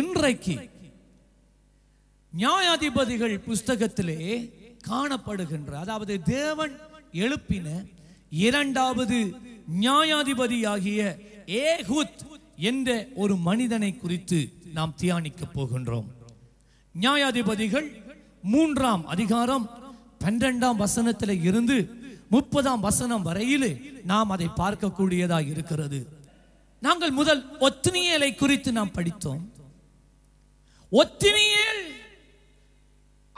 இன்றைக்கு நியாயாதிபதிகள் புஸ்தகத்திலே காணப்படுகின்ற அதாவது தேவன் எழுப்பின இரண்டாவது நியாயாதிபதியாகிய ஏகுத் என்ற ஒரு மனிதனை குறித்து நாம் தியானிக்க போகின்றோம் நியாயாதிபதிகள் மூன்றாம் அதிகாரம் பன்னிரெண்டாம் வசனத்தில் இருந்து முப்பதாம் வசனம் வரையிலே நாம் அதை பார்க்கக்கூடியதாக இருக்கிறது நாங்கள் முதல் ஒத்துனியலை குறித்து நாம் படித்தோம் ஒத்தினியேல்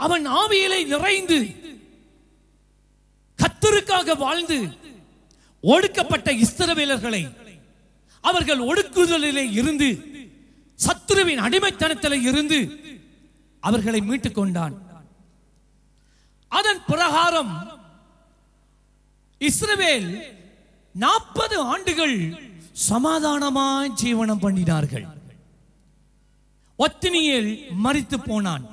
அவன் ஆவியிலே நிறைந்து கத்தருக்காக வாழ்ந்து ஒடுக்கப்பட்ட இஸ்தரவேலர்களை அவர்கள் ஒடுக்குதலிலே இருந்து சத்துருவின் அடிமைத்தனத்தில் இருந்து அவர்களை மீட்டுக் கொண்டான் அதன் பிரகாரம் இஸ்ரவேல் நாற்பது ஆண்டுகள் சமாதானமாய் ஜீவனம் பண்ணினார்கள் ஒத்தினியேல் மறித்து போனான்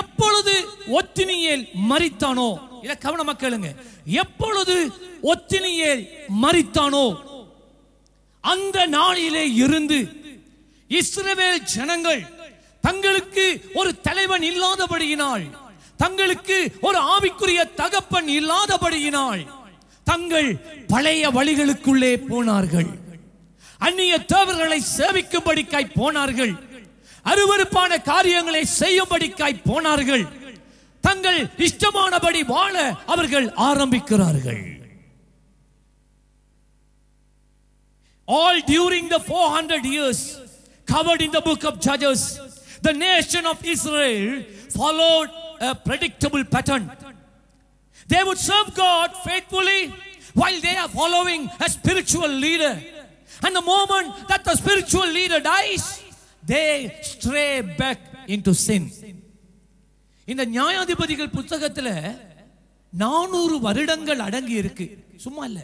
எப்பொழுது ஒத்தினியேல் மறித்தானோ இத கவனமா கேளுங்க எப்பொழுது ஒத்தினியேல் மறித்தானோ அந்த நாளிலே இருந்து இஸ்ரவேல் ஜனங்கள் தங்களுக்கு ஒரு தலைவன் இல்லாதபடியினால் தங்களுக்கு ஒரு ஆவிக்குரிய தகப்பன் இல்லாதபடியினால் தங்கள் பழைய வழிகளுக்குள்ளே போனார்கள் அந்நிய தேவர்களை சேவிக்கும்படிக்காய் போனார்கள் அருவருப்பான காரியங்களை செய்யும்படிக்காய் போனார்கள் தங்கள் இஷ்டமானபடி வாழ அவர்கள் ஆரம்பிக்கிறார்கள் All during the 400 years covered in the book of Judges, the nation of Israel followed a predictable pattern. They would serve God faithfully while they are following a spiritual leader. And the moment that the spiritual leader dies, they stray back into sin. இந்த நியாயாதிபதிகள் புத்தகத்தில் நானூறு வருடங்கள் அடங்கி இருக்கு சும்மா இல்ல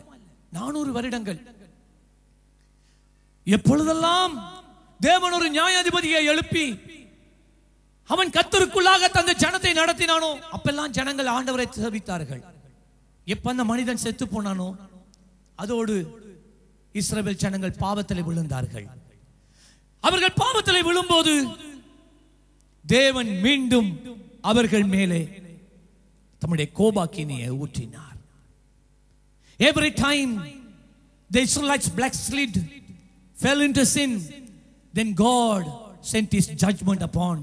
நானூறு வருடங்கள் எப்பொழுதெல்லாம் தேவன் ஒரு நியாயாதிபதியை எழுப்பி அவன் கத்தருக்குள்ளாக தந்த ஜனத்தை நடத்தினானோ அப்பெல்லாம் ஜனங்கள் ஆண்டவரை சேவித்தார்கள் எப்ப அந்த மனிதன் செத்து போனானோ அதோடு இஸ்ரேல் ஜனங்கள் பாவத்தில் விழுந்தார்கள் அவர்கள் பாவத்தில் விழும்போது தேவன் மீண்டும் அவர்கள் மேலே தம்முடைய கோபாக்கினியை ஊற்றினார் every time the Israelites slid fell into sin, then God sent his judgment upon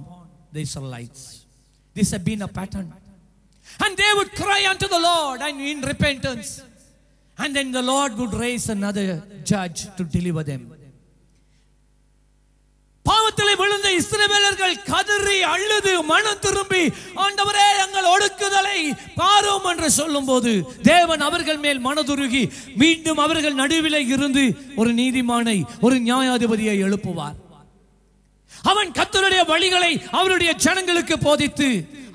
the Israelites. This had been a pattern. And they would cry unto the Lord and in repentance. And then the Lord would raise another judge to deliver them. பாவத்தில் விழுந்த இஸ்ரவேலர்கள் கதறி அழுது மனம் திரும்பி ஆண்டவரே எங்கள் ஒடுக்குதலை பாரோம் என்று சொல்லும் போது தேவன் அவர்கள் மேல் மனதுருகி மீண்டும் அவர்கள் நடுவில் இருந்து ஒரு நீதிமானை ஒரு நியாயாதிபதியை எழுப்புவார் அவன் கத்தருடைய வழிகளை அவருடைய ஜனங்களுக்கு போதித்து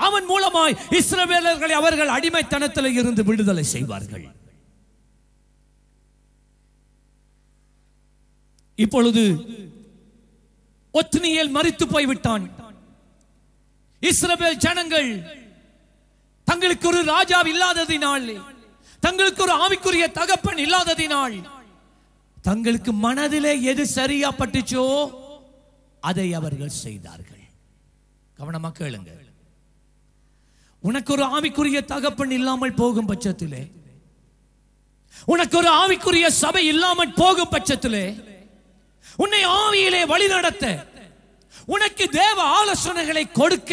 அவன் மூலமாய் இஸ்ரவேலர்களை அவர்கள் அடிமைத்தனத்தில் இருந்து விடுதலை செய்வார்கள் இப்பொழுது ஒத்னியல் மறித்து போய்விட்டான் இஸ்ரபேல் ஜனங்கள் தங்களுக்கு ஒரு ராஜா இல்லாததினால் தங்களுக்கு ஒரு ஆவிக்குரிய தகப்பன் இல்லாததினால் தங்களுக்கு மனதிலே எது சரியா பட்டுச்சோ அதை அவர்கள் செய்தார்கள் கவனமா கேளுங்க உனக்கு ஒரு ஆவிக்குரிய தகப்பன் இல்லாமல் போகும் பட்சத்திலே உனக்கு ஒரு ஆவிக்குரிய சபை இல்லாமல் போகும் பட்சத்திலே உன்னை ஆவியிலே வழி நடத்த உனக்கு தேவ ஆலோசனைகளை கொடுக்க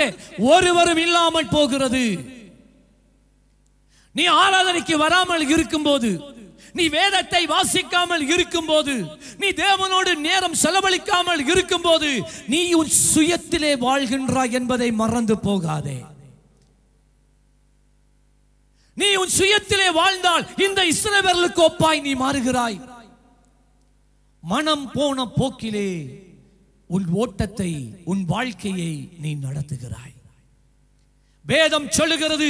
ஒருவரும் இல்லாமல் போகிறது நீ ஆராதனைக்கு வராமல் இருக்கும்போது நீ வேதத்தை வாசிக்காமல் இருக்கும்போது நீ தேவனோடு நேரம் செலவழிக்காமல் இருக்கும்போது நீ உன் சுயத்திலே வாழ்கின்றாய் என்பதை மறந்து போகாதே நீ உன் சுயத்திலே வாழ்ந்தால் இந்த இஸ்ரவர்களுக்கு ஒப்பாய் நீ மாறுகிறாய் மனம் போன போக்கிலே உன் ஓட்டத்தை உன் வாழ்க்கையை நீ நடத்துகிறாய் வேதம் சொல்லுகிறது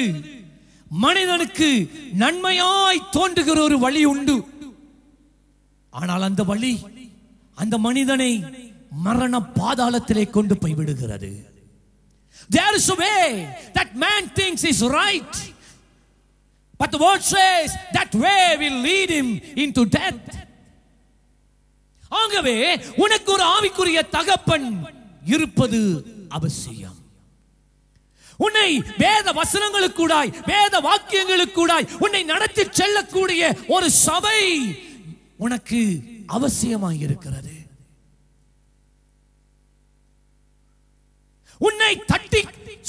மனிதனுக்கு நன்மையாய் தோன்றுகிற ஒரு வழி உண்டு ஆனால் அந்த வழி அந்த மனிதனை மரண பாதாளத்திலே கொண்டு போய் விடுகிறது There is a way that man thinks is right. But the word says that way will lead him into death. ஆகவே உனக்கு ஒரு ஆவிக்குரிய தகப்பன் இருப்பது அவசியம் உன்னை வேத வசனங்களுக்கூடாய் வேத வாக்கியங்களுக்கூடாய் உன்னை நடத்தி செல்லக்கூடிய ஒரு சபை உனக்கு அவசியமாக இருக்கிறது உன்னை தட்டி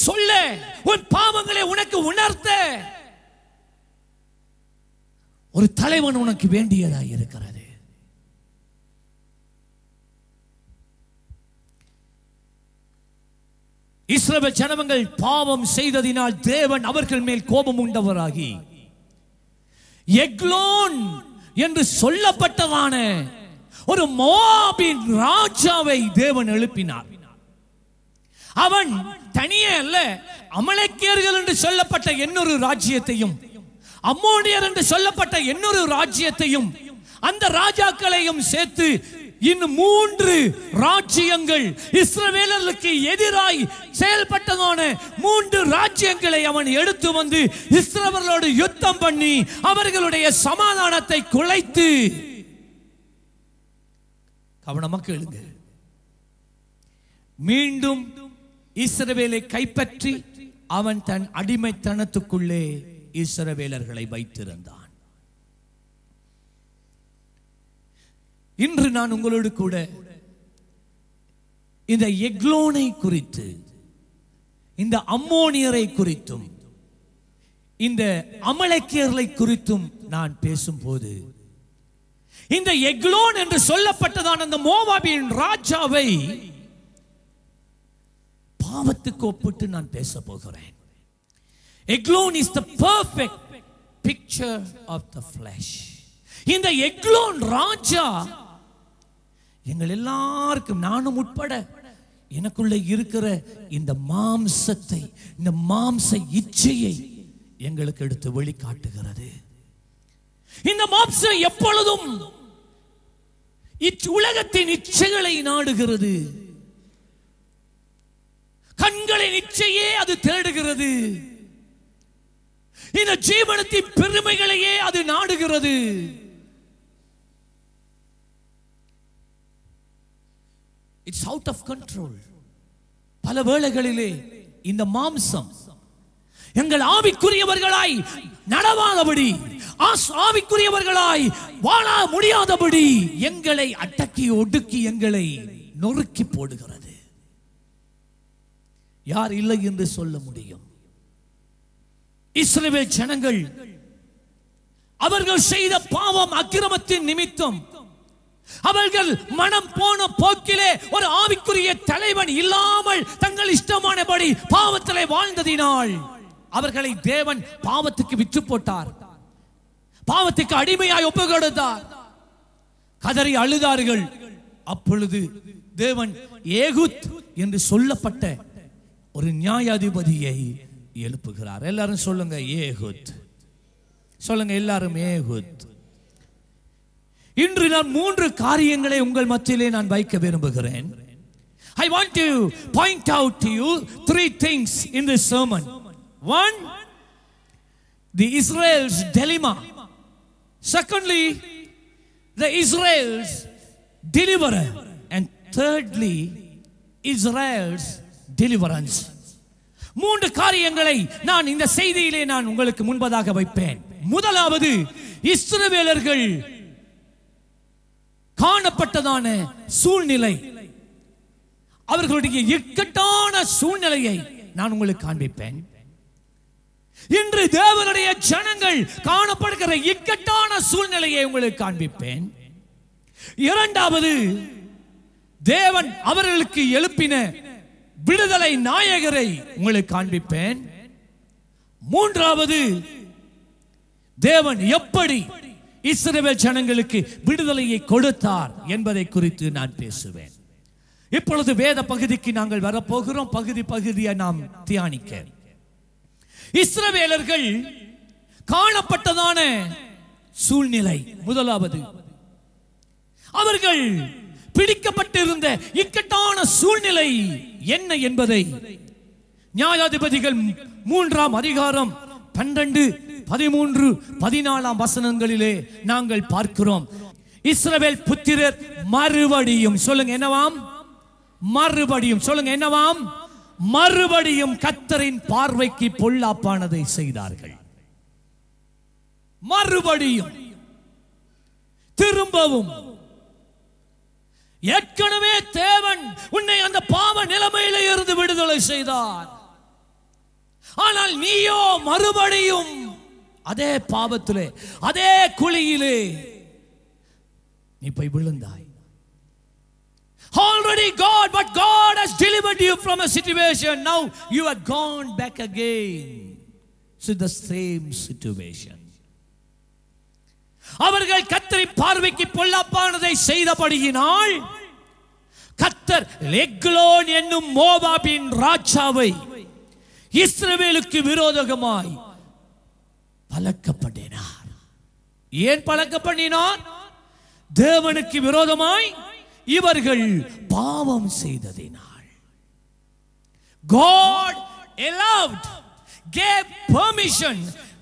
சொல்ல உன் பாவங்களை உனக்கு உணர்த்த ஒரு தலைவன் உனக்கு வேண்டியதாக இருக்கிறது இஸ்ரவேல் ஜனவங்கள் பாவம் செய்ததினால் தேவன் அவர்கள் மேல் கோபம் உண்டவராகி எக்லோன் என்று சொல்லப்பட்டதான ஒரு மோபின் ராஜாவை தேவன் எழுப்பினார் அவன் தனியே அல்ல அமலக்கியர்கள் என்று சொல்லப்பட்ட இன்னொரு ராஜ்யத்தையும் அம்மோனியர் என்று சொல்லப்பட்ட இன்னொரு ராஜ்யத்தையும் அந்த ராஜாக்களையும் சேர்த்து இன்னும் மூன்று ராஜ்யங்கள் இஸ்ரவேலர்களுக்கு எதிராய் செயல்பட்டதான மூன்று ராஜ்யங்களை அவன் எடுத்து வந்து இஸ்ரவர்களோடு யுத்தம் பண்ணி அவர்களுடைய சமாதானத்தை குலைத்து கவனமாக கேளுங்க மீண்டும் இஸ்ரவேலை கைப்பற்றி அவன் தன் அடிமைத்தனத்துக்குள்ளே இஸ்ரவேலர்களை வைத்திருந்தான் இன்று நான் உங்களோடு கூட இந்த எக்லோனை குறித்து இந்த அம்மோனியரை குறித்தும் இந்த அமலக்கியர்களை குறித்தும் நான் பேசும்போது இந்த எக்லோன் என்று சொல்லப்பட்டதான அந்த மோவாபியின் ராஜாவை பாவத்துக்கு ஒப்பிட்டு நான் பேச போகிறேன் Eglon is the perfect picture of the flesh இந்த எக்லோன் ராஜா எங்கள் எல்லாருக்கும் நானும் உட்பட எனக்குள்ள இருக்கிற இந்த மாம்சத்தை இந்த மாம்ச இச்சையை எங்களுக்கு எடுத்து வெளிக்காட்டுகிறது இந்த மாம்சம் எப்பொழுதும் உலகத்தின் இச்சைகளை நாடுகிறது கண்களின் இச்சையே அது தேடுகிறது இந்த ஜீவனத்தின் பெருமைகளையே அது நாடுகிறது இட்ஸ் அவுட் ஆஃப் கண்ட்ரோல் பல வேளைகளிலே இந்த மாம்சம் எங்கள் ஆவிக்குரியவர்களாய் நடவாதபடி ஆவிக்குரியவர்களாய் வாழ முடியாதபடி எங்களை அட்டக்கி ஒடுக்கி எங்களை நொறுக்கி போடுகிறது யார் இல்லை என்று சொல்ல முடியும் இஸ்ரேல் ஜனங்கள் அவர்கள் செய்த பாவம் அக்கிரமத்தின் நிமித்தம் அவர்கள் மனம் போன போக்கிலே ஒரு ஆவிக்குரிய தலைவன் இல்லாமல் தங்கள் இஷ்டமானபடி பாவத்திலே வாழ்ந்ததினால் அவர்களை தேவன் பாவத்துக்கு விற்று போட்டார் பாவத்துக்கு அடிமையாய் ஒப்பு கொடுத்தார் கதறி அழுதார்கள் அப்பொழுது தேவன் ஏகுத் என்று சொல்லப்பட்ட ஒரு நியாயாதிபதியை எழுப்புகிறார் எல்லாரும் சொல்லுங்க ஏகுத் சொல்லுங்க எல்லாரும் ஏகுத் இன்று நான் மூன்று காரியங்களை உங்கள் மத்தியிலே நான் வைக்க விரும்புகிறேன் I want to point out to you three things in the sermon one the Israel's dilemma secondly the Israel's deliverance and thirdly Israel's deliverance மூன்று காரியங்களை நான் இந்த செய்தியிலே நான் உங்களுக்கு முன்பதாக வைப்பேன் முதலாவது இஸ்ரவேலர்கள் காணப்பட்டதான சூழ்நிலை அவர்களுடைய இக்கட்டான சூழ்நிலையை நான் உங்களுக்கு காண்பிப்பேன் இன்று தேவனுடைய ஜனங்கள் காணப்படுகிற இக்கட்டான சூழ்நிலையை உங்களுக்கு காண்பிப்பேன் இரண்டாவது தேவன் அவர்களுக்கு எழுப்பின விடுதலை நாயகரை உங்களுக்கு காண்பிப்பேன் மூன்றாவது தேவன் எப்படி இஸ்ரேல் ஜனங்களுக்கு விடுதலையை கொடுத்தார் என்பதை குறித்து நான் பேசுவேன் இப்பொழுது வேத பகுதிக்கு நாங்கள் வரப்போகிறோம் பகுதி பகுதியை நாம் தியானிக்க இஸ்ரவேலர்கள் காணப்பட்டதான சூழ்நிலை முதலாவது அவர்கள் பிடிக்கப்பட்டிருந்த இக்கட்டான சூழ்நிலை என்ன என்பதை நியாயாதிபதிகள் மூன்றாம் அதிகாரம் பன்னெண்டு பதிமூன்று பதினாலாம் வசனங்களிலே நாங்கள் பார்க்கிறோம் இஸ்ரவேல் புத்திரர் மறுபடியும் சொல்லுங்க என்னவாம் மறுபடியும் சொல்லுங்க என்னவாம் மறுபடியும் கத்தரின் பார்வைக்கு பொல்லாப்பானதை செய்தார்கள் மறுபடியும் திரும்பவும் ஏற்கனவே தேவன் உன்னை அந்த பாவ நிலைமையில இருந்து விடுதலை செய்தார் ஆனால் நீயோ மறுபடியும் அதே பாவத்திலே அதே குழியிலே நீ போய் விழுந்தாய் Already God, but God has delivered you from a situation. Now you are gone back again to the same situation. அவர்கள் கத்தரின் பார்வைக்கு பொல்லாப்பானதை செய்தபடியினால் கத்தர் எக்லோன் என்னும் மோபாபின் ராஜாவை இஸ்ரவேலுக்கு விரோதகமாய் பழக்கப்பட்டேனார் ஏன் பழக்கப்பண்ணினார் தேவனுக்கு விரோதமாய் இவர்கள் பாவம் செய்ததினால் God allowed gave permission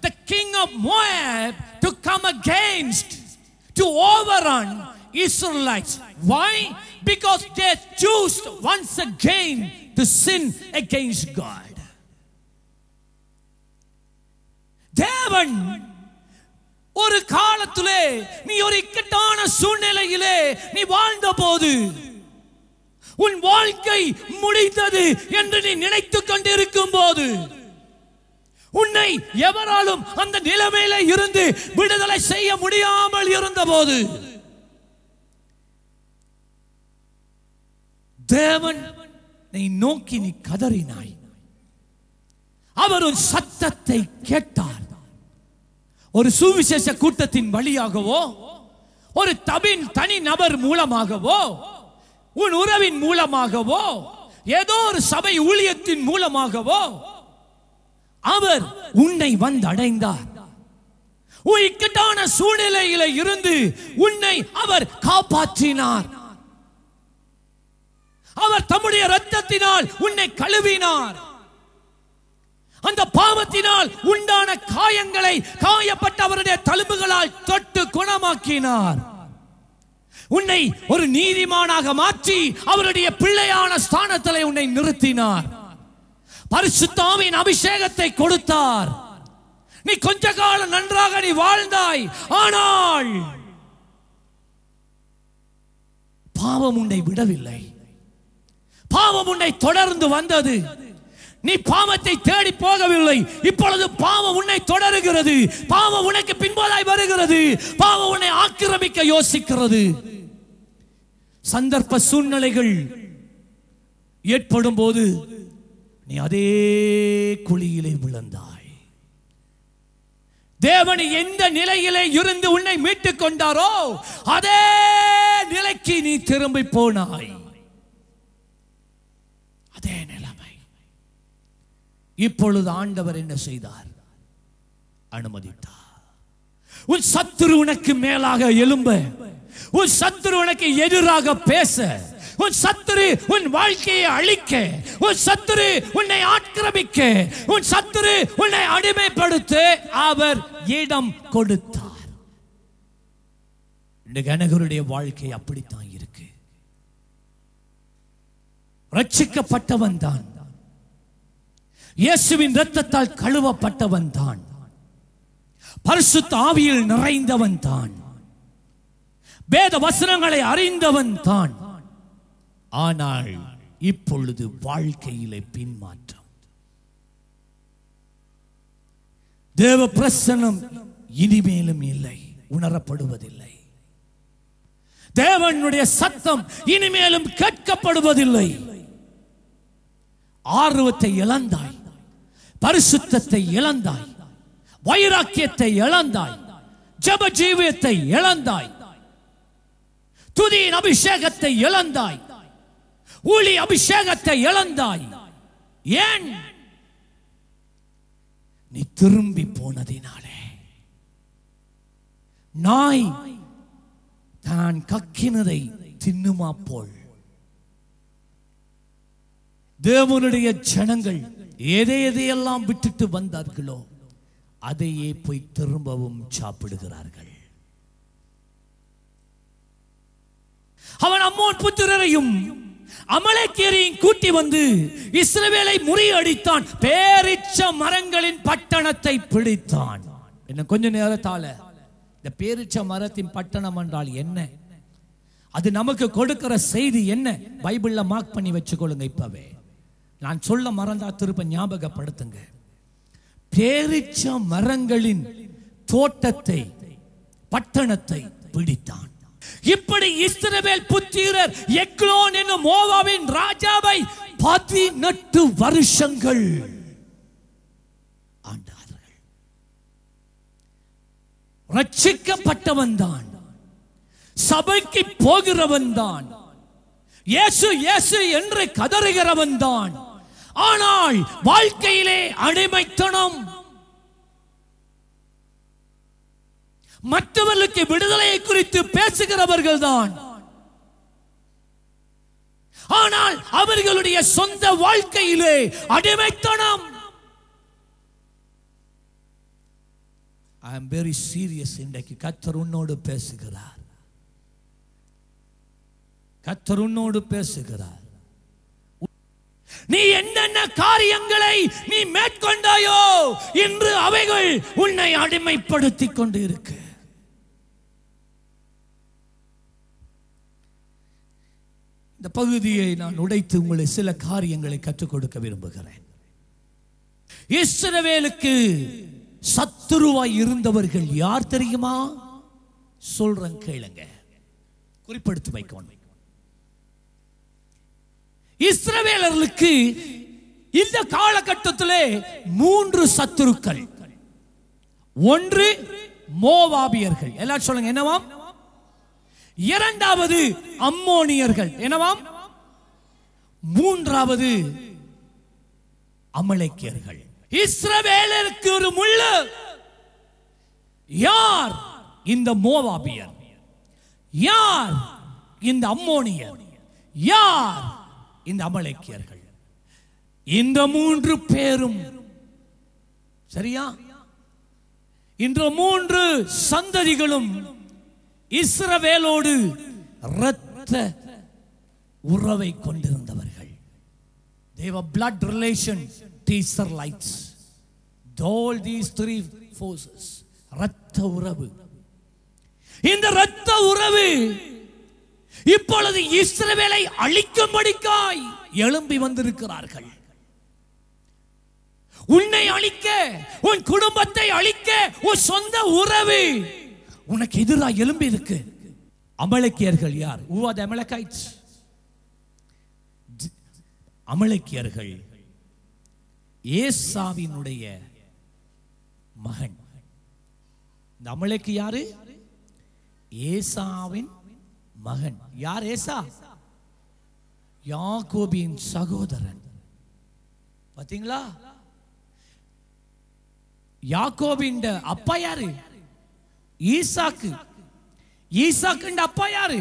the king of Moab to come against to overrun Israelites why because they chose once again to sin against God தேவன் ஒரு காலத்திலே நீ ஒரு இக்கட்டான சூழ்நிலையிலே நீ வாழ்ந்த போது உன் வாழ்க்கை முடிந்தது என்று நீ நினைத்துக் கொண்டிருக்கும் போது உன்னை எவராலும் அந்த நிலைமையில இருந்து விடுதலை செய்ய முடியாமல் இருந்த போது தேவன் நீ நோக்கி நீ கதறினாய் அவர் உன் சத்தத்தை கேட்டார் ஒரு சுவிசேஷ கூட்டத்தின் வழியாகவோ ஒரு தபின் தனி நபர் மூலமாகவோ உன் உறவின் மூலமாகவோ ஏதோ ஒரு சபை ஊழியத்தின் மூலமாகவோ அவர் உன்னை வந்தடைந்தார் உன் இக்கட்டான சூழ்நிலையில இருந்து உன்னை அவர் காப்பாற்றினார் அவர் தம்முடைய ரத்தத்தினால் உன்னை கழுவினார் அந்த பாவத்தினால் உண்டான காயங்களை காயப்பட்ட அவருடைய தழும்புகளால் தொட்டு குணமாக்கினார் உன்னை ஒரு நீதிமானாக மாற்றி அவருடைய பிள்ளையான ஸ்தானத்தில் உன்னை நிறுத்தினார் பரிசுத்தாவின் அபிஷேகத்தை கொடுத்தார் நீ கொஞ்ச காலம் நன்றாக நீ வாழ்ந்தாய் ஆனால் பாவம் உன்னை விடவில்லை பாவம் உன்னை தொடர்ந்து வந்தது நீ பாவத்தை தேடி போகவில்லை இப்பொழுது பாவம் உன்னை தொடருகிறது பாவம் உனக்கு பின்போதாய் வருகிறது பாவம் உன்னை ஆக்கிரமிக்க யோசிக்கிறது சந்தர்ப்ப சூழ்நிலைகள் ஏற்படும் போது நீ அதே குழியிலே விழுந்தாய் தேவன் எந்த நிலையிலே இருந்து உன்னை மீட்டுக் கொண்டாரோ அதே நிலைக்கு நீ திரும்பி போனாய் அதே நிலை இப்பொழுது ஆண்டவர் என்ன செய்தார் அனுமதித்தார் உன் சத்துரு உனக்கு மேலாக எழும்ப உன் சத்துரு உனக்கு எதிராக பேச உன் சத்துரு உன் வாழ்க்கையை அழிக்க உன் சத்துரு உன்னை ஆக்கிரமிக்க உன் சத்துரு உன்னை அடிமைப்படுத்த அவர் இடம் கொடுத்தார் கனகருடைய வாழ்க்கை அப்படித்தான் இருக்கு ரட்சிக்கப்பட்டவன் தான் இயேசுவின் ரத்தத்தால் கழுவப்பட்டவன் தான் பரிசு தாவியில் நிறைந்தவன் தான் வேத வசனங்களை அறிந்தவன் தான் ஆனால் இப்பொழுது வாழ்க்கையிலே பின்மாற்றம் தேவ பிரசனம் இனிமேலும் இல்லை உணரப்படுவதில்லை தேவனுடைய சத்தம் இனிமேலும் கேட்கப்படுவதில்லை ஆர்வத்தை இழந்தாய் பரிசுத்தத்தை இழந்தாய் வைராக்கியத்தை இழந்தாய் ஜப ஜீவியத்தை இழந்தாய் துதியின் அபிஷேகத்தை இழந்தாய் ஊழி அபிஷேகத்தை இழந்தாய் ஏன் நீ திரும்பி போனதினாலே நாய் தான் கக்கினதை தின்னுமா போல் தேவனுடைய ஜனங்கள் எதை எதையெல்லாம் விட்டுட்டு வந்தார்களோ அதையே போய் திரும்பவும் சாப்பிடுகிறார்கள் அவன் அம்மோன் புத்திரரையும் அமலக்கேரியும் கூட்டி வந்து இஸ்ரவேலை முறியடித்தான் பேரிச்ச மரங்களின் பட்டணத்தை பிடித்தான் என்ன கொஞ்ச நேரத்தால இந்த பேரிச்ச மரத்தின் பட்டணம் என்றால் என்ன அது நமக்கு கொடுக்கிற செய்தி என்ன பைபிள்ல மார்க் பண்ணி வச்சுக்கொள்ளுங்க இப்பவே நான் சொல்ல மறந்தா திருப்ப ஞாபகப்படுத்துங்க பேரிச்ச மரங்களின் தோட்டத்தை பட்டணத்தை பிடித்தான் இப்படி இஸ்ரவேல் புத்திரர் எக்லோன் என்னும் மோவாவின் ராஜாவை பதினெட்டு வருஷங்கள் ஆண்டார்கள் ரட்சிக்கப்பட்டவன் தான் சபைக்கு போகிறவன் தான் இயேசு இயேசு என்று கதறுகிறவன் தான் ஆனால் வாழ்க்கையிலே அடிமைத்தனம் மற்றவர்களுக்கு விடுதலையை குறித்து பேசுகிறவர்கள் தான் ஆனால் அவர்களுடைய சொந்த வாழ்க்கையிலே அடிமைத்தனம் ஐ எம் வெரி சீரியஸ் இன்றைக்கு கத்தர் உன்னோடு பேசுகிறார் கத்தர் உன்னோடு பேசுகிறார் நீ என்னென்ன காரியங்களை நீ மேற்கொண்டாயோ என்று அவைகள் உன்னை அடிமைப்படுத்திக் கொண்டு இருக்க இந்த பகுதியை நான் உடைத்து உங்களை சில காரியங்களை கற்றுக் கொடுக்க விரும்புகிறேன் இஸ்ரவேலுக்கு சத்துருவாய் இருந்தவர்கள் யார் தெரியுமா சொல்றேன் கேளுங்க குறிப்பெடுத்து வைக்கணும் இஸ்ரவேலர்களுக்கு இந்த காலகட்டத்திலே மூன்று சத்துருக்கள் ஒன்று மோவாபியர்கள் எல்லாரும் சொல்லுங்க என்னவாம் இரண்டாவது அம்மோனியர்கள் என்னவாம் மூன்றாவது அமலைக்கியர்கள் இஸ்ரவேலருக்கு ஒரு முள்ளு யார் இந்த மோவாபியர் யார் இந்த அம்மோனியர் யார் இந்த அமலைக்கியர்கள் இந்த மூன்று பேரும் சரியா இந்த மூன்று சந்ததிகளும் இஸ்ரவேலோடு இரத்த உறவை கொண்டிருந்தவர்கள் தேவ பிளட் ரிலேஷன் டீசர் லைட்ஸ் தோல் தீஸ் த்ரீ ஃபோர்ஸஸ் இரத்த உறவு இந்த இரத்த உறவு இப்பொழுது இஸ்ரவேலை அழிக்கும்படிக்காய் எழும்பி வந்திருக்கிறார்கள் உன்னை அழிக்க உன் குடும்பத்தை அழிக்க உன் சொந்த உறவு உனக்கு எதிராக எழும்பி இருக்கு அமலக்கியர்கள் யார் ஊவாத அமலக்கியர்கள் ஏசாவினுடைய மகன் இந்த யாரு ஏசாவின் மகன் யார் ஏசா யாக்கோபியின் சகோதரன் பாத்தீங்களா யாக்கோபின் அப்பா யாரு ஈசாக்கு ஈசாக்கு அப்பா யாரு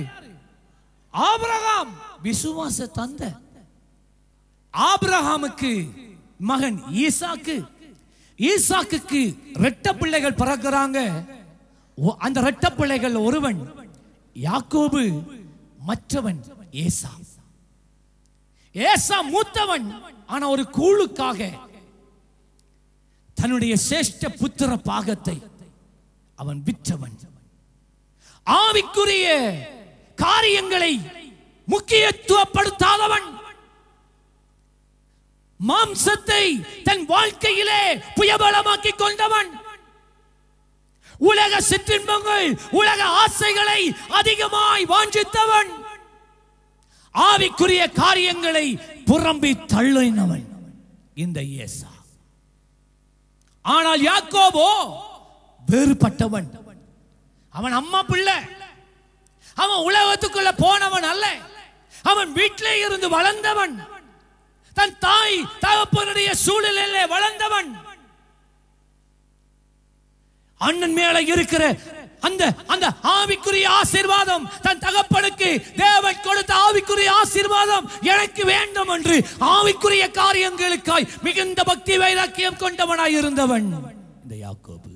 ஆபிரகாம் விசுவாச தந்த ஆபிரகாமுக்கு மகன் ஈசாக்கு ஈசாக்கு ரெட்ட பிள்ளைகள் பிறக்கிறாங்க அந்த ரெட்ட பிள்ளைகள் ஒருவன் யாக்கோபு மற்றவன் ஏசா ஏசா மூத்தவன் ஆனா ஒரு கூழுக்காக தன்னுடைய சேஷ்ட புத்திர பாகத்தை அவன் விற்றவன் ஆவிக்குரிய காரியங்களை முக்கியத்துவப்படுத்தாதவன் மாம்சத்தை தன் வாழ்க்கையிலே புயபலமாக்கி கொண்டவன் உலக சிற்றின்பங்கள் உலக ஆசைகளை அதிகமாய் வாஞ்சித்தவன் ஆவிக்குரிய காரியங்களை புறம்பி தள்ளினவன் இந்த இயேசா ஆனால் யாக்கோபோ வேறுபட்டவன் அவன் அம்மா பிள்ளை அவன் உலகத்துக்குள்ள போனவன் அல்ல அவன் வீட்டிலே இருந்து வளர்ந்தவன் தன் தாய் தகப்பனுடைய சூழலிலே வளர்ந்தவன் அண்ணன் மேல இருக்கிற அந்த அந்த ஆவிக்குரிய ஆசீர்வாதம் தன் தகப்பனுக்கு தேவன் கொடுத்த ஆவிக்குரிய ஆசீர்வாதம் எனக்கு வேண்டும் என்று ஆவிக்குரிய காரியங்களுக்காய் மிகுந்த பக்தி வைராக்கியம் கொண்டவனாய் இருந்தவன் இந்த யாக்கோபு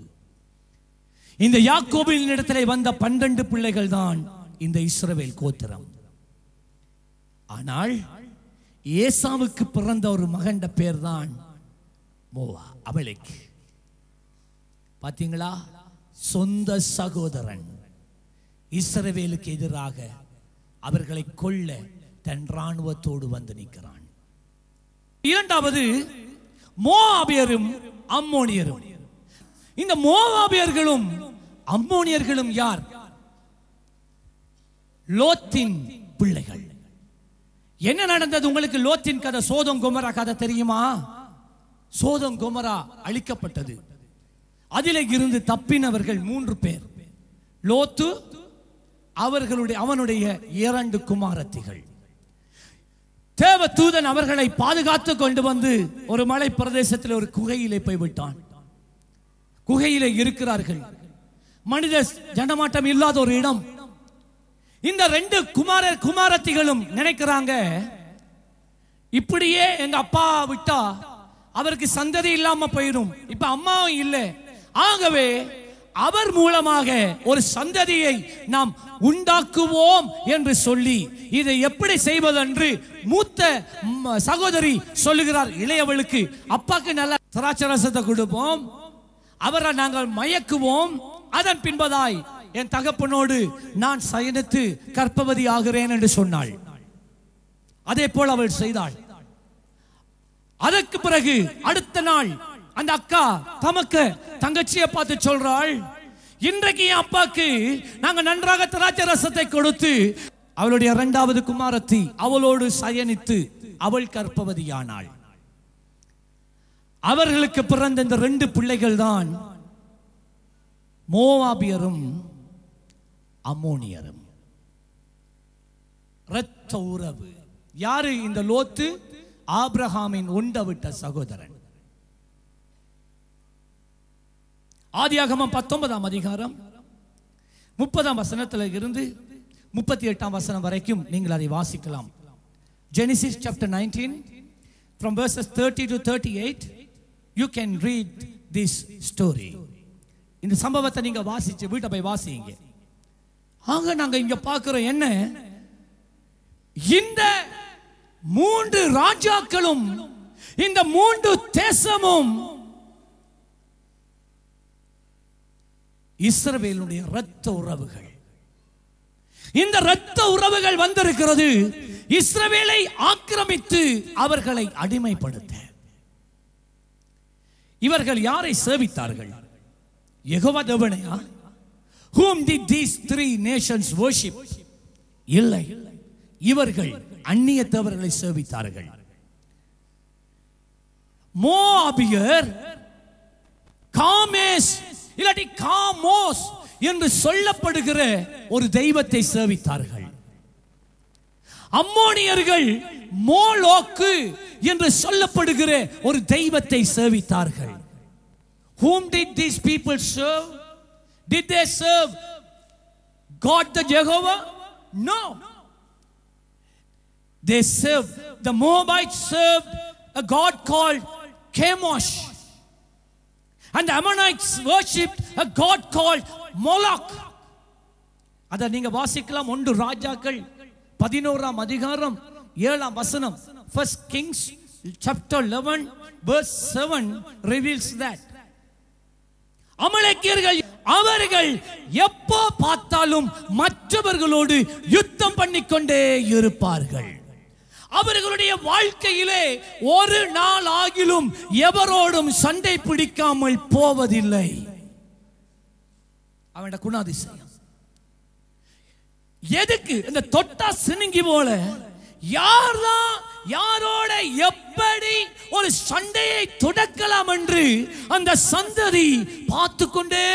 இந்த யாக்கோபின் இடத்துல வந்த பன்னெண்டு பிள்ளைகள் தான் இந்த இஸ்ரவேல் கோத்திரம் ஆனால் ஏசாவுக்கு பிறந்த ஒரு மகண்ட பேர் தான் மோவா அவளுக்கு பார்த்தீங்களா சொந்த சகோதரன் இஸ்ரவேலுக்கு எதிராக அவர்களை கொல்ல தன் ராணுவத்தோடு வந்து நிற்கிறான் இரண்டாவது மோஆபியரும் அம்மோனியரும் இந்த மோவாபியர்களும் அம்மோனியர்களும் யார் லோத்தின் பிள்ளைகள் என்ன நடந்தது உங்களுக்கு லோத்தின் கதை சோதம் குமரா கதை தெரியுமா சோதம் குமரா அழிக்கப்பட்டது அதில இருந்து தப்பினவர்கள் மூன்று பேர் லோத்து அவர்களுடைய அவனுடைய இரண்டு குமாரத்திகள் தேவ தூதன் அவர்களை பாதுகாத்து கொண்டு வந்து ஒரு மலை பிரதேசத்தில் ஒரு குகையிலே போய்விட்டான் குகையிலே இருக்கிறார்கள் மனித ஜனமாட்டம் இல்லாத ஒரு இடம் இந்த ரெண்டு குமார குமாரத்திகளும் நினைக்கிறாங்க இப்படியே எங்க அப்பா விட்டா அவருக்கு சந்ததி இல்லாம போயிடும் இப்ப அம்மாவும் இல்லை ஆகவே அவர் மூலமாக ஒரு சந்ததியை நாம் உண்டாக்குவோம் என்று சொல்லி இதை எப்படி செய்வதென்று மூத்த சகோதரி சொல்லுகிறார் இளையவளுக்கு அப்பாக்கு நல்ல சராச்சரசத்தை கொடுப்போம் அவரை நாங்கள் மயக்குவோம் அதன் பின்பதாய் என் தகப்பனோடு நான் சயனித்து கற்பவதி ஆகிறேன் என்று சொன்னாள் அதே போல் அவள் செய்தாள் அதற்கு பிறகு அடுத்த நாள் அந்த அக்கா தமக்கு தங்கச்சியை பார்த்து சொல்றாள் இன்றைக்கு என் அப்பாக்கு நாங்க நன்றாக திராட்சை ரசத்தை கொடுத்து அவளுடைய இரண்டாவது குமாரத்தி அவளோடு சயனித்து அவள் கற்பவதியானாள் அவர்களுக்கு பிறந்த இந்த ரெண்டு பிள்ளைகள் தான் மோவாபியரும் அமோனியரும் இரத்த உறவு யாரு இந்த லோத்து ஆப்ரஹாமின் உண்டவிட்ட சகோதரன் ஆதியாகமம் பத்தொன்பதாம் அதிகாரம் முப்பதாம் வசனத்தில் இருந்து முப்பத்தி எட்டாம் வசனம் வரைக்கும் நீங்கள் அதை வாசிக்கலாம் Genesis chapter nineteen from verses thirty to thirty eight you can read this story இந்த சம்பவத்தை நீங்கள் வாசிச்சு வீட்டை போய் வாசிங்க ஆக நாங்கள் இங்கே பார்க்குறோம் என்ன இந்த மூன்று ராஜாக்களும் இந்த மூன்று தேசமும் இஸ்ரவேலுடைய இரத்த உறவுகள் இந்த இரத்த உறவுகள் வந்திருக்கிறது இஸ்ரவேலை ஆக்கிரமித்து அவர்களை அடிமைப்படுத்த இவர்கள் யாரை சேவித்தார்கள் எகோவா தேவனையா whom did these three nations worship இல்லை இவர்கள் அந்நிய தேவர்களை சேவித்தார்கள் மோஆபியர் காமேஸ் இல்லாட்டி காமோஸ் என்று சொல்லப்படுகிற ஒரு தெய்வத்தை சேவித்தார்கள் அம்மோனியர்கள் மோலோக்கு என்று சொல்லப்படுகிற ஒரு தெய்வத்தை சேவித்தார்கள் whom did these people serve did they serve god the jehovah no they served the moabites served a god called chemosh And the worship a a god called அதை நீங்க வாசிக்கலாம் ஒன்று ராஜாக்கள் பதினோராம் அதிகாரம் ஏழாம் வசனம் First Kings chapter eleven verse seven reveals that அமலக்கியர்கள் அவர்கள் எப்போ பார்த்தாலும் மற்றவர்களோடு யுத்தம் பண்ணிக்கொண்டே இருப்பார்கள் அவர்களுடைய வாழ்க்கையிலே ஒரு நாள் ஆகிலும் எவரோடும் சண்டை பிடிக்காமல் போவதில்லை அவன் குணாதிசயம் எதுக்கு இந்த தொட்டா சினுங்கி போல யார்தான் யாரோட எப்படி ஒரு சண்டையை தொடக்கலாம் என்று அந்த சந்ததி பார்த்து கொண்டே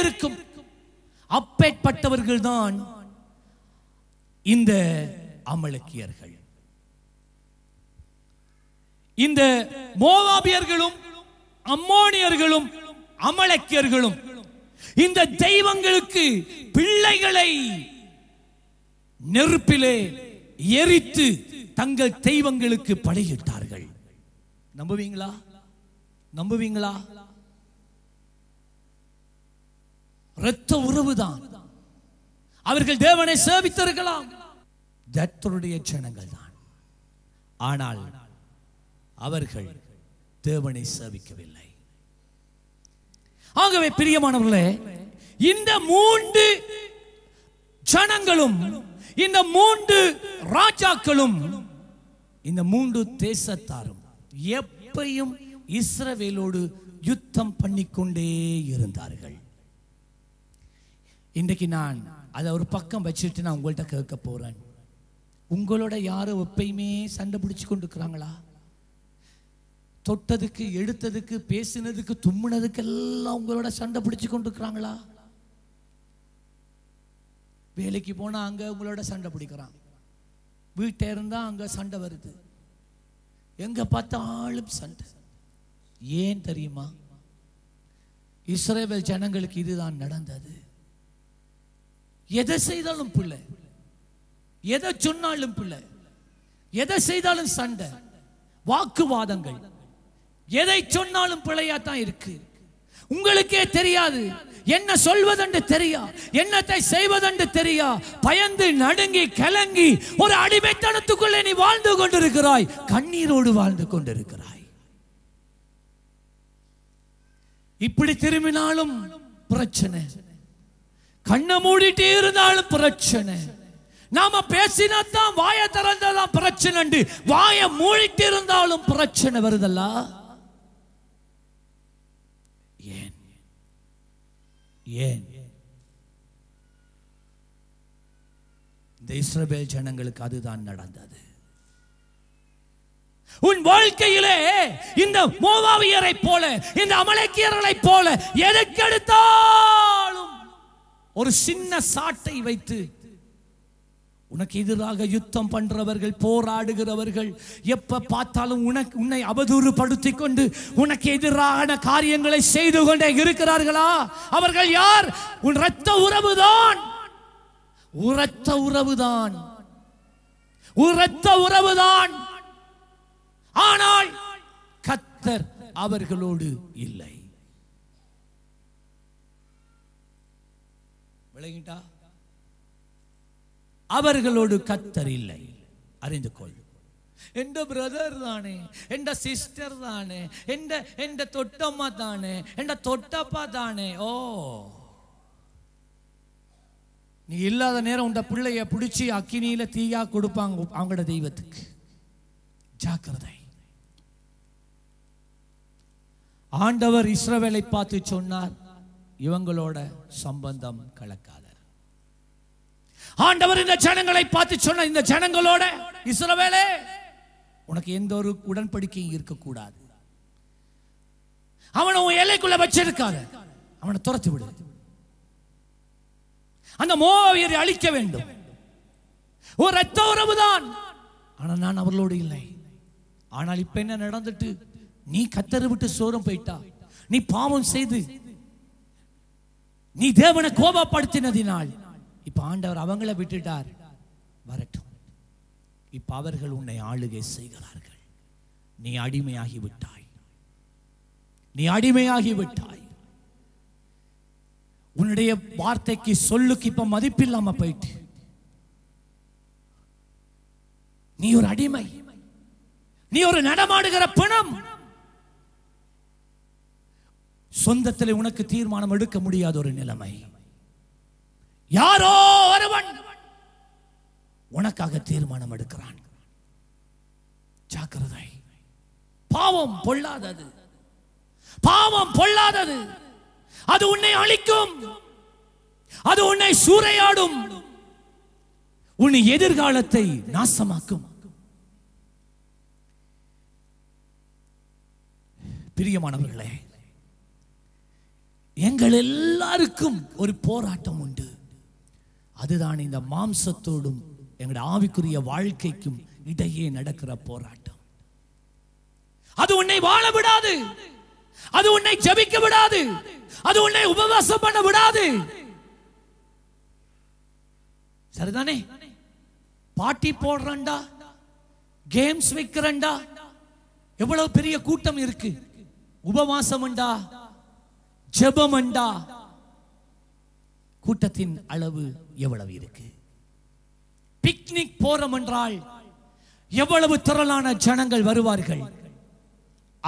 இருக்கும் அப்பேற்பட்டவர்கள் தான் இந்த அமலக்கியர்கள் இந்த மோவாபியர்களும் அம்மோனியர்களும் அமலக்கியர்களும் இந்த தெய்வங்களுக்கு பிள்ளைகளை நெருப்பிலே எரித்து தங்கள் தெய்வங்களுக்கு படையிட்டார்கள் நம்புவீங்களா நம்புவீங்களா இரத்த உறவுதான் அவர்கள் தேவனை சேவித்திருக்கலாம் தத்தருடைய ஜனங்கள் தான் ஆனால் அவர்கள் தேவனை சேவிக்கவில்லை ஆகவே பிரியமானவர்களே இந்த மூன்று ஜனங்களும் இந்த மூன்று ராஜாக்களும் இந்த மூன்று தேசத்தாரும் எப்பையும் இஸ்ரவேலோடு யுத்தம் பண்ணிக்கொண்டே இருந்தார்கள் இன்றைக்கு நான் அதை ஒரு பக்கம் வச்சுட்டு நான் உங்கள்கிட்ட கேட்க போறேன் உங்களோட யாரும் எப்பயுமே சண்டை பிடிச்சு கொண்டு இருக்கிறாங்களா தொட்டதுக்கு எடுத்ததுக்கு பேசினதுக்கு தும்முனதுக்கு எல்லாம் உங்களோட சண்டை பிடிச்சு கொண்டு இருக்கிறாங்களா வேலைக்கு போனால் அங்கே உங்களோட சண்டை பிடிக்கிறான் வீட்டை இருந்தால் அங்கே சண்டை வருது எங்கே பார்த்தாலும் சண்டை ஏன் தெரியுமா இஸ்ரேவேல் ஜனங்களுக்கு இதுதான் நடந்தது எதை செய்தாலும் பிள்ளை எதை சொன்னாலும் பிள்ளை எதை செய்தாலும் சண்டை வாக்குவாதங்கள் எதை சொன்னாலும் பிழையா தான் இருக்கு உங்களுக்கே தெரியாது என்ன சொல்வதென்று தெரியா என்னத்தை செய்வதென்று தெரியா பயந்து நடுங்கி கலங்கி ஒரு அடிமைத்தனத்துக்குள்ளே நீ வாழ்ந்து கொண்டிருக்கிறாய் கண்ணீரோடு வாழ்ந்து கொண்டிருக்கிறாய் இப்படி திரும்பினாலும் பிரச்சனை கண்ணை மூடிட்டே இருந்தாலும் பிரச்சனை நாம பேசினா தான் வாய திறந்ததான் பிரச்சனை வாய மூடிட்டு இருந்தாலும் பிரச்சனை வருதல்லா ஏன் இந்த இஸ்ரபேல் ஜனங்களுக்கு அதுதான் நடந்தது உன் வாழ்க்கையிலே இந்த மோவாவியரை போல இந்த அமலக்கியர்களை போல எதுக்கெடுத்தாலும் ஒரு சின்ன சாட்டை வைத்து உனக்கு எதிராக யுத்தம் பண்றவர்கள் போராடுகிறவர்கள் எப்ப பார்த்தாலும் உனக்கு உன்னை படுத்தி கொண்டு உனக்கு எதிரான காரியங்களை செய்து கொண்டே இருக்கிறார்களா அவர்கள் யார் உன் ரத்த உறவுதான் உரத்த உறவுதான் உரத்த உறவுதான் ஆனால் கத்தர் அவர்களோடு இல்லை விளங்கிட்டா அவர்களோடு கத்தர் இல்லை அறிந்து கொள் எந்த பிரதர் தானே எந்த சிஸ்டர் தானே எந்த எந்த தொட்டம்மா தானே எந்த தொட்டப்பா தானே ஓ நீ இல்லாத நேரம் உண்ட பிள்ளைய பிடிச்சி அக்கினியில தீயா கொடுப்பாங்க அவங்களோட தெய்வத்துக்கு ஜாக்கிரதை ஆண்டவர் இஸ்ரவேலை பார்த்து சொன்னார் இவங்களோட சம்பந்தம் கலக்காது ஆண்டவர் இந்த ஜனங்களை பார்த்து சொன்ன இந்த ஜனங்களோட இஸ்ரவேலே உனக்கு எந்த ஒரு உடன்படிக்கையும் இருக்கக்கூடாது அவனை உன் எல்லைக்குள்ள வச்சிருக்காரு அவனை துரத்து விடு அந்த மோவியரை அழிக்க வேண்டும் ஒரு ரத்த உறவுதான் ஆனா ஆனால் நான் அவர்களோடு இல்லை ஆனால் இப்ப என்ன நடந்துட்டு நீ கத்தரை விட்டு சோரம் போயிட்டா நீ பாவம் செய்து நீ தேவனை கோபப்படுத்தினதினால் இப்ப ஆண்டவர் அவங்கள விட்டுட்டார் வரட்டும் இப்ப அவர்கள் உன்னை ஆளுகை செய்கிறார்கள் நீ அடிமையாகி விட்டாய் நீ அடிமையாகி விட்டாய் உன்னுடைய வார்த்தைக்கு சொல்லுக்கு இப்ப மதிப்பில்லாம போயிட்டு நீ ஒரு அடிமை நீ ஒரு நடமாடுகிற பிணம் சொந்தத்தில் உனக்கு தீர்மானம் எடுக்க முடியாத ஒரு நிலைமை யாரோ ஒருவன் உனக்காக தீர்மானம் எடுக்கிறான் ஜாக்கிரதை பாவம் பொல்லாதது பாவம் பொல்லாதது அது உன்னை அழிக்கும் அது உன்னை சூறையாடும் உன் எதிர்காலத்தை நாசமாக்கும் பிரியமானவர்களே எங்கள் எல்லாருக்கும் ஒரு போராட்டம் உண்டு அதுதான் இந்த மாம்சத்தோடும் எங்களுடைய ஆவிக்குரிய வாழ்க்கைக்கும் இடையே நடக்கிற போராட்டம் அது உன்னை வாழ விடாது அது உன்னை ஜபிக்க விடாது அது உன்னை உபவாசம் பண்ண விடாது சரிதானே பாட்டி போடுறண்டா கேம்ஸ் வைக்கிறண்டா எவ்வளவு பெரிய கூட்டம் இருக்கு உபவாசம் ஜபம் கூட்டத்தின் அளவு எவ்வளவு இருக்கு பிக்னிக் போறோம் என்றால் எவ்வளவு திரளான ஜனங்கள் வருவார்கள்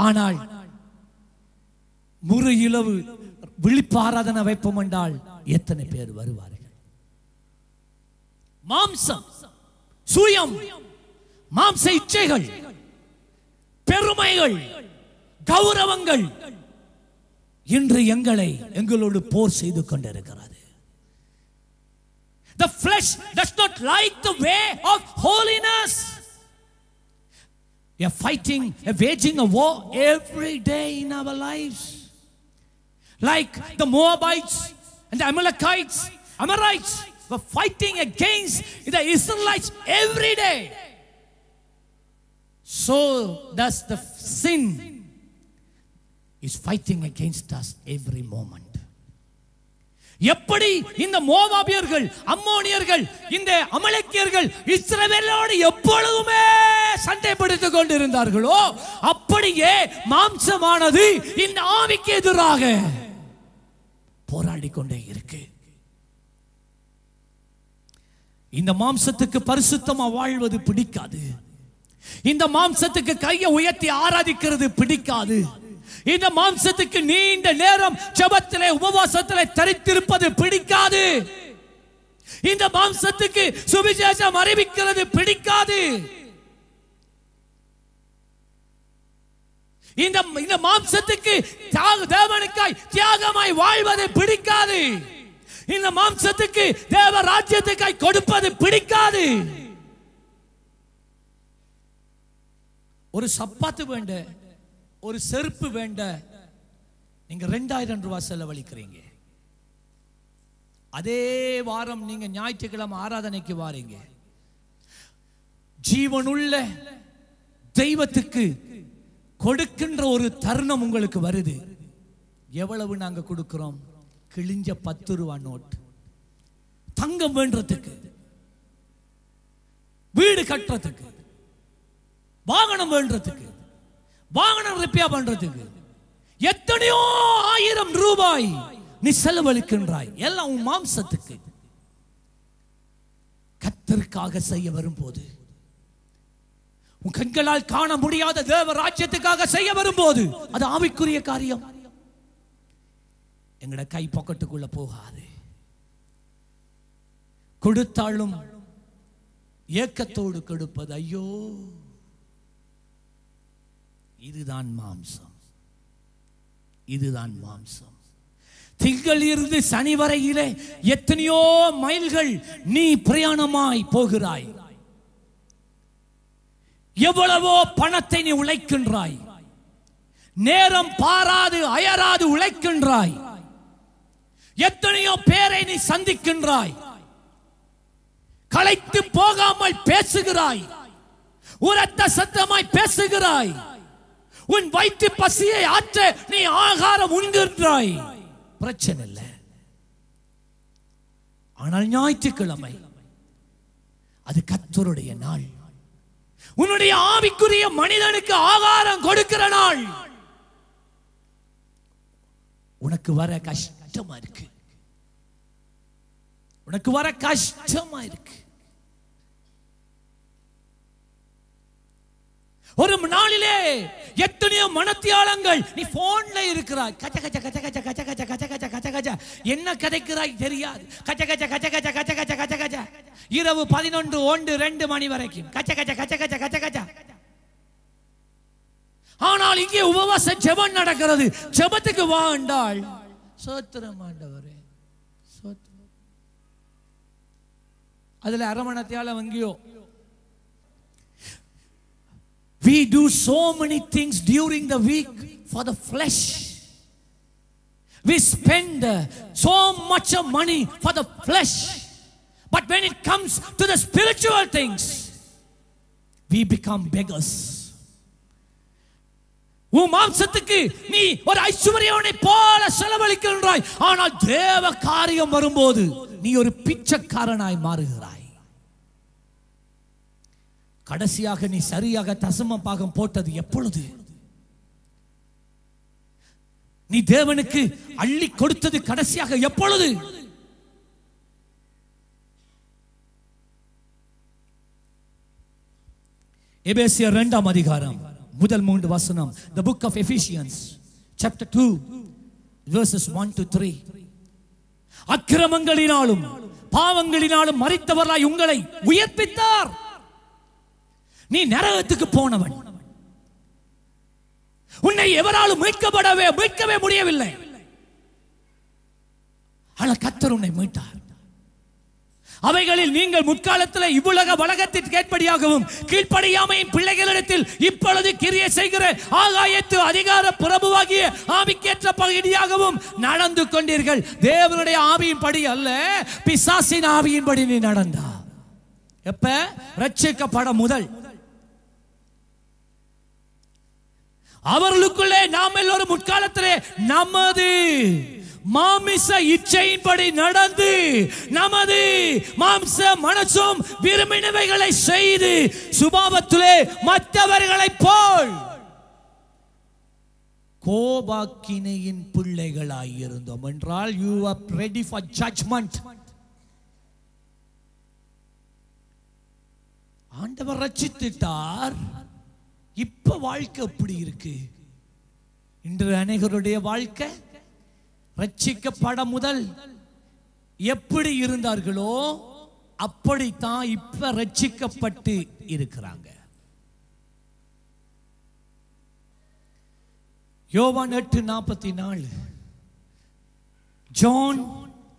ஆனால் முறு இளவு விழிப்பாராதன வைப்போம் என்றால் எத்தனை பேர் வருவார்கள் மாம்சம் சுயம் மாம்ச இச்சைகள் பெருமைகள் கௌரவங்கள் இன்று எங்களை எங்களோடு போர் செய்து கொண்டிருக்கிறார் The flesh does not like the way of holiness. We are fighting, a waging a war every day in our lives. Like the Moabites and the Amalekites, Amorites were fighting against the Israelites every day. So does the sin is fighting against us every moment. எப்படி இந்த மோவாபியர்கள் அம்மோனியர்கள் இந்த அமலக்கியர்கள் இஸ்ரவேலோடு எப்பொழுதுமே சண்டைப்படுத்திக் கொண்டிருந்தார்களோ அப்படியே மாம்சமானது இந்த ஆவிக்கு எதிராக போராடி கொண்டே இருக்கு இந்த மாம்சத்துக்கு பரிசுத்தமா வாழ்வது பிடிக்காது இந்த மாம்சத்துக்கு கையை உயர்த்தி ஆராதிக்கிறது பிடிக்காது இந்த மாம்சத்துக்கு நீண்ட நேரம் ஜபத்திலே உபவாசத்திலே தரித்திருப்பது பிடிக்காது இந்த மாம்சத்துக்கு சுவிசேஷம் அறிவிக்கிறது பிடிக்காது இந்த இந்த மாம்சத்துக்கு தியாக தேவனுக்காய் தியாகமாய் வாழ்வது பிடிக்காது இந்த மாம்சத்துக்கு தேவ ராஜ்யத்துக்காய் கொடுப்பது பிடிக்காது ஒரு சப்பாத்து வேண்ட ஒரு செருப்பு வேண்ட நீங்க ரெண்டாயிரம் ரூபாய் செலவழிக்கிறீங்க அதே வாரம் நீங்க ஞாயிற்றுக்கிழமை ஆராதனைக்கு வாரீங்க ஜீவனுள்ள தெய்வத்துக்கு கொடுக்கின்ற ஒரு தருணம் உங்களுக்கு வருது எவ்வளவு நாங்க கொடுக்கிறோம் கிழிஞ்ச பத்து ரூபா நோட் தங்கம் வேண்டதுக்கு வீடு கட்டுறதுக்கு வாகனம் வேண்டதுக்கு வாகனம் ரிப்பேர் பண்றதுக்கு எத்தனையோ ஆயிரம் ரூபாய் நீ செலவழிக்கின்றாய் எல்லாம் உன் மாம்சத்துக்கு கத்தருக்காக செய்ய வரும்போது உன் கண்களால் காண முடியாத தேவ ராஜ்யத்துக்காக செய்ய வரும்போது அது ஆவிக்குரிய காரியம் எங்கட கை பக்கத்துக்குள்ள போகாது கொடுத்தாலும் ஏக்கத்தோடு கொடுப்பது ஐயோ இதுதான் மாம்சம் இதுதான் மாம்சம் திங்கள் இருந்து சனி வரையிலே எத்தனையோ மைல்கள் நீ பிரயாணமாய் போகிறாய் எவ்வளவோ பணத்தை நீ உழைக்கின்றாய் நேரம் பாராது அயராது உழைக்கின்றாய் எத்தனையோ பேரை நீ சந்திக்கின்றாய் களைத்து போகாமல் பேசுகிறாய் உரத்த சத்தமாய் பேசுகிறாய் உன் வயிற்று பசியை ஆற்ற நீ ஆகாரம் உண்கின்றாய் பிரச்சனை இல்லை ஆனால் ஞாயிற்றுக்கிழமை அது கத்தருடைய நாள் உன்னுடைய ஆவிக்குரிய மனிதனுக்கு ஆகாரம் கொடுக்கிற நாள் உனக்கு வர கஷ்டமா இருக்கு உனக்கு வர கஷ்டமா இருக்கு ஒரு நாளிலே எத்தனையோ மனத்தியாளங்கள் நீ போன்ல இருக்கிறாய் கச்ச கச்ச கச்ச கச்ச கச்ச கச்ச கச்ச கச்ச கச்ச கச்ச என்ன கதைக்கிறாய் தெரியாது கச்ச கச்ச கச்ச கச்ச கச்ச கச்ச கச்ச கச்ச இரவு பதினொன்று ஒன்று ரெண்டு மணி வரைக்கும் கச்ச கச்ச கச்ச கச்ச கச்ச கச்ச ஆனால் இங்கே உபவாச ஜெபம் நடக்கிறது ஜெபத்துக்கு வாண்டாள் சோத்திரம் ஆண்டவரே சோத்திரம் அதுல அரமணத்தியால வங்கியோ We do so many things during the week for the flesh. We spend uh, so much of money for the flesh. But when it comes to the spiritual things, we become beggars. உன் மாம்சத்துக்கு நீ ஒரு ஐஸ்வர்யவனை போல செலவழிக்கின்றாய் ஆனால் தேவ காரியம் வரும்போது நீ ஒரு பிச்சைக்காரனாய் மாறுகிறாய் கடைசியாக நீ சரியாக தசம பாகம் போட்டது எப்பொழுது நீ தேவனுக்கு அள்ளி கொடுத்தது கடைசியாக எப்பொழுது எபேசிய இரண்டாம் அதிகாரம் முதல் மூன்று வசனம் the book of Ephesians chapter two verses one to three அக்கிரமங்களினாலும் பாவங்களினாலும் மறித்தவர்களாய் உங்களை உயர்ப்பித்தார் நீ நரகத்துக்கு போனவன் உன்னை எவராலும் மீட்கப்படவே மீட்கவே முடியவில்லை ஆனால் கத்தர் உன்னை மீட்டார் அவைகளில் நீங்கள் முற்காலத்தில் இவ்வுலக வழக்கத்திற்கு ஏற்படியாகவும் கீழ்ப்படியாமையின் பிள்ளைகளிடத்தில் இப்பொழுது கிரிய செய்கிற ஆகாயத்து அதிகார பிரபுவாகிய ஆவிக்கேற்ற பகுதியாகவும் நடந்து கொண்டீர்கள் தேவனுடைய ஆவியின் படி அல்ல பிசாசின் ஆவியின் படி நீ நடந்தா எப்ப ரட்சிக்கப்பட முதல் அவர்களுக்குள்ளே நாம் எல்லோரும் முற்காலத்திலே நமது மாமிச இச்சையின்படி நடந்து நமது மாம்ச மனசும் விரும்பினவைகளை செய்து சுபாவத்திலே மற்றவர்களை போல் கோபாக்கினையின் பிள்ளைகளாய் இருந்தோம் என்றால் you are ready for judgement ஆண்டவர் ரச்சித்துட்டார் இப்ப வாழ்க்கை எப்படி இருக்கு இன்று அநேகருடைய வாழ்க்கை ரட்சிக்கப்பட முதல் எப்படி இருந்தார்களோ அப்படித்தான் இப்ப ரட்சிக்கப்பட்டு இருக்கிறாங்க யோவான் எட்டு நாற்பத்தி நாலு John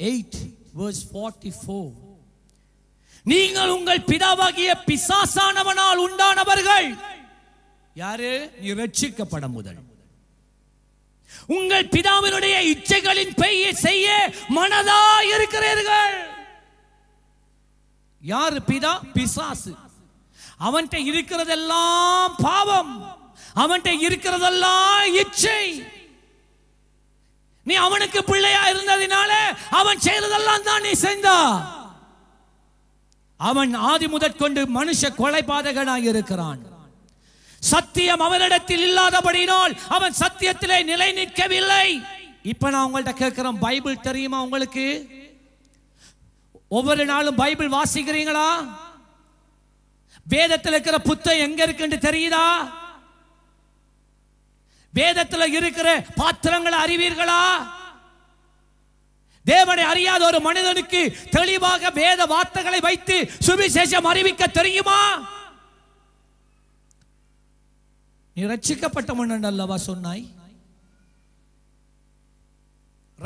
eight verse forty four நீங்கள் உங்கள் பிதாவாகிய பிசாசானவனால் உண்டானவர்கள் யாரு நீ ரட்சிக்கப்பட முதல் உங்கள் பிதாவினுடைய இச்சைகளின் பெய்ய செய்ய மனதா இருக்கிறீர்கள் யாரு பிதா பிசாசு அவன்கிட்ட இருக்கிறதெல்லாம் பாவம் அவன்கிட்ட இருக்கிறதெல்லாம் இச்சை நீ அவனுக்கு பிள்ளையா இருந்ததினால அவன் செய்யறதெல்லாம் தான் நீ செய்தா அவன் ஆதி முதற் கொண்டு மனுஷ கொலைபாதகனாக இருக்கிறான் சத்தியம் அவனிடத்தில் இல்லாதபடினால் அவன் சத்தியத்திலே நிலை நிற்கவில்லை இப்ப நான் உங்கள்கிட்ட கேட்கிறேன் பைபிள் தெரியுமா உங்களுக்கு ஒவ்வொரு நாளும் பைபிள் வாசிக்கிறீங்களா வேதத்தில் இருக்கிற புத்தம் எங்க இருக்குன்னு தெரியுதா வேதத்தில் இருக்கிற பாத்திரங்களை அறிவீர்களா தேவனை அறியாத ஒரு மனிதனுக்கு தெளிவாக வேத வார்த்தைகளை வைத்து சுவிசேஷம் அறிவிக்க தெரியுமா நீ ரட்சிக்கப்பட்டவன் அல்லவா சொன்னாய்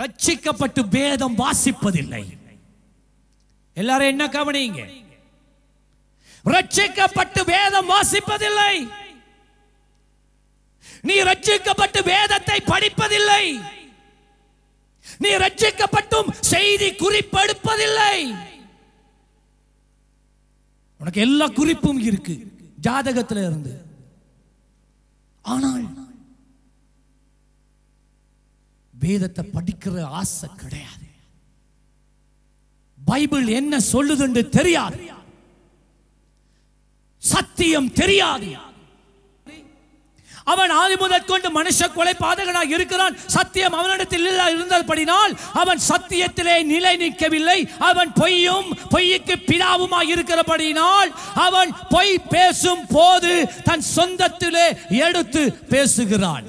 ரட்சிக்கப்பட்டு பேதம் வாசிப்பதில்லை எல்லாரும் என்ன கவனிங்க ரட்சிக்கப்பட்டு வேதம் வாசிப்பதில்லை நீ ரட்சிக்கப்பட்டு வேதத்தை படிப்பதில்லை நீ ரட்சிக்கப்பட்டும் செய்தி குறிப்பெடுப்பதில்லை உனக்கு எல்லா குறிப்பும் இருக்கு ஜாதகத்தில் இருந்து ஆனால் வேதத்தை படிக்கிற ஆசை கிடையாது பைபிள் என்ன சொல்லுதுன்னு தெரியாது சத்தியம் தெரியாது அவன் ஆதி கொண்டு மனுஷ கொலை பாதகனாக இருக்கிறான் சத்தியம் அவனிடத்தில் இல்லா இருந்தபடினால் அவன் சத்தியத்திலே நிலை நிற்கவில்லை அவன் பொய்யும் பொய்யுக்கு பிதாவுமாய் இருக்கிறபடினால் அவன் பொய் பேசும் போது தன் சொந்தத்திலே எடுத்து பேசுகிறான்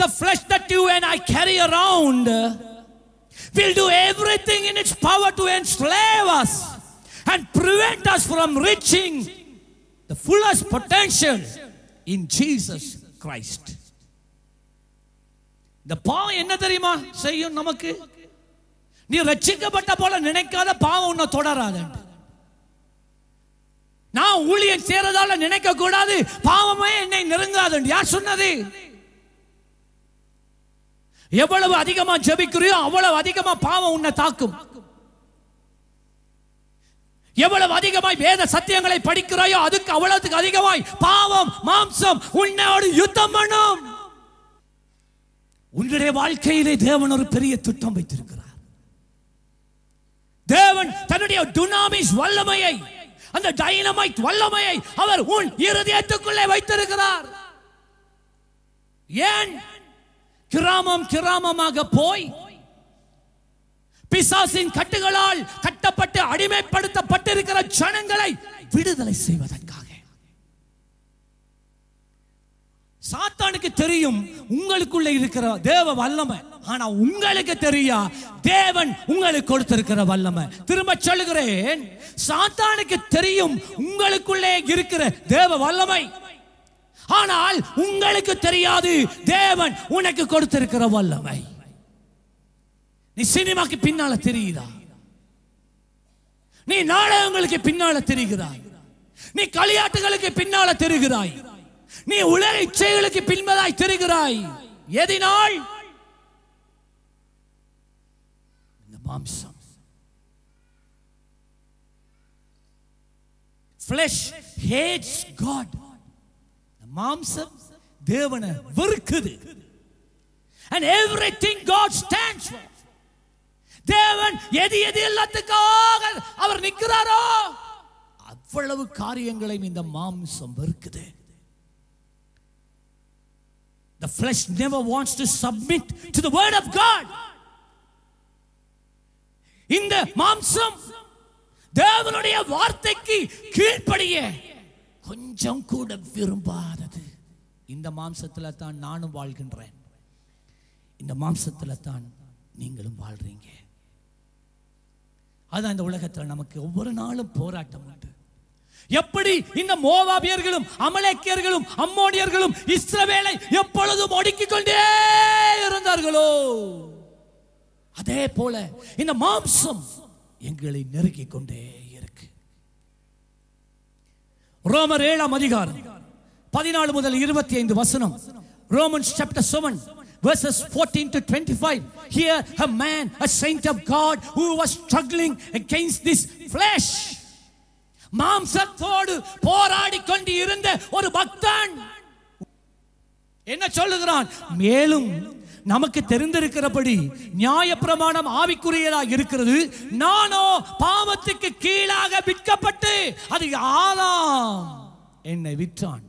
The flesh that you and I carry around will do everything in its power to enslave us and prevent us from reaching the fullest potential. potential. In Jesus Christ இந்த பாவம் என்ன தெரியுமா செய்யும் நமக்கு நீ ரட்சிக்கப்பட்ட போல நினைக்காத பாவம் உன்னை தொடராது நான் ஊழியம் சேரதால நினைக்க கூடாது பாவமே என்னை நெருங்காது யார் சொன்னது எவ்வளவு அதிகமா ஜபிக்கிறியோ அவ்வளவு அதிகமா பாவம் உன்னை தாக்கும் எவ்வளவு அதிகமாய் வேத சத்தியங்களை படிக்கிறாயோ அதுக்கு அவ்வளவுக்கு அதிகமாய் பாவம் மாம்சம் உன்னோடு யுத்தம் பண்ணும் உங்களுடைய வாழ்க்கையிலே தேவன் ஒரு பெரிய திட்டம் வைத்திருக்கிறார் தேவன் தன்னுடைய டுனாமிஸ் வல்லமையை அந்த டைனமைட் வல்லமையை அவர் உன் இருதயத்துக்குள்ளே வைத்திருக்கிறார் ஏன் கிராமம் கிராமமாக போய் பிசாசின் கட்டுகளால் கட்டப்பட்டு அடிமைப்படுத்தப்பட்டிருக்கிற ஜனங்களை விடுதலை செய்வதற்காக சாத்தானுக்கு தெரியும் உங்களுக்குள்ள இருக்கிற தேவ வல்லமை ஆனா உங்களுக்கு தெரியா தேவன் உங்களுக்கு கொடுத்திருக்கிற வல்லமை திரும்ப சொல்லுகிறேன் சாத்தானுக்கு தெரியும் உங்களுக்குள்ளே இருக்கிற தேவ வல்லமை ஆனால் உங்களுக்கு தெரியாது தேவன் உனக்கு கொடுத்திருக்கிற வல்லமை நீ சினிமாக்கு பின்னால தெரியுதா நீ நாடகங்களுக்கு பின்னால தெரிகிறாய் நீ களியாட்டுகளுக்கு பின்னால தெரிகிறாய் நீ உலக இச்சைகளுக்கு பின்பதாய் தெரிகிறாய் எதினால் இந்த மாம்சம் flesh hates God. மாம்சம் தேவனை வெறுக்குது and everything God stands for தேவன் எது எது எல்லாத்துக்காக அவர் நிற்கிறாரோ அவ்வளவு காரியங்களையும் இந்த மாம்சம் வெறுக்குது The flesh never wants to submit to the word of God. இந்த மாம்சம் தேவனுடைய வார்த்தைக்கு கீழ்ப்படியே கொஞ்சம் கூட விரும்பாதது இந்த மாம்சத்தில் தான் நானும் வாழ்கின்றேன் இந்த மாம்சத்தில் தான் நீங்களும் வாழ்றீங்க அதான் இந்த உலகத்தில் நமக்கு ஒவ்வொரு நாளும் போராட்டம் உண்டு எப்படி இந்த மோவாபியர்களும் அமலேக்கியர்களும் அம்மோனியர்களும் இஸ்ரவேலை எப்பொழுதும் ஒடுக்கிக் கொண்டே இருந்தார்களோ அதே போல இந்த மாம்சம் எங்களை நெருக்கிக் கொண்டே இருக்கு ரோமர் ஏழாம் அதிகாரம் பதினாலு முதல் இருபத்தி ஐந்து வசனம் Roman chapter seven verses 14 to 25. Here, a man, a saint of God, who was struggling against this flesh. மாம்சத்தோடு போராடி கொண்டு இருந்த ஒரு பக்தன் என்ன சொல்லுகிறான் மேலும் நமக்கு தெரிந்திருக்கிறபடி நியாய பிரமாணம் ஆவிக்குரியதாக இருக்கிறது நானோ பாவத்துக்கு கீழாக விற்கப்பட்டு அது ஆலாம் என்னை விற்றான்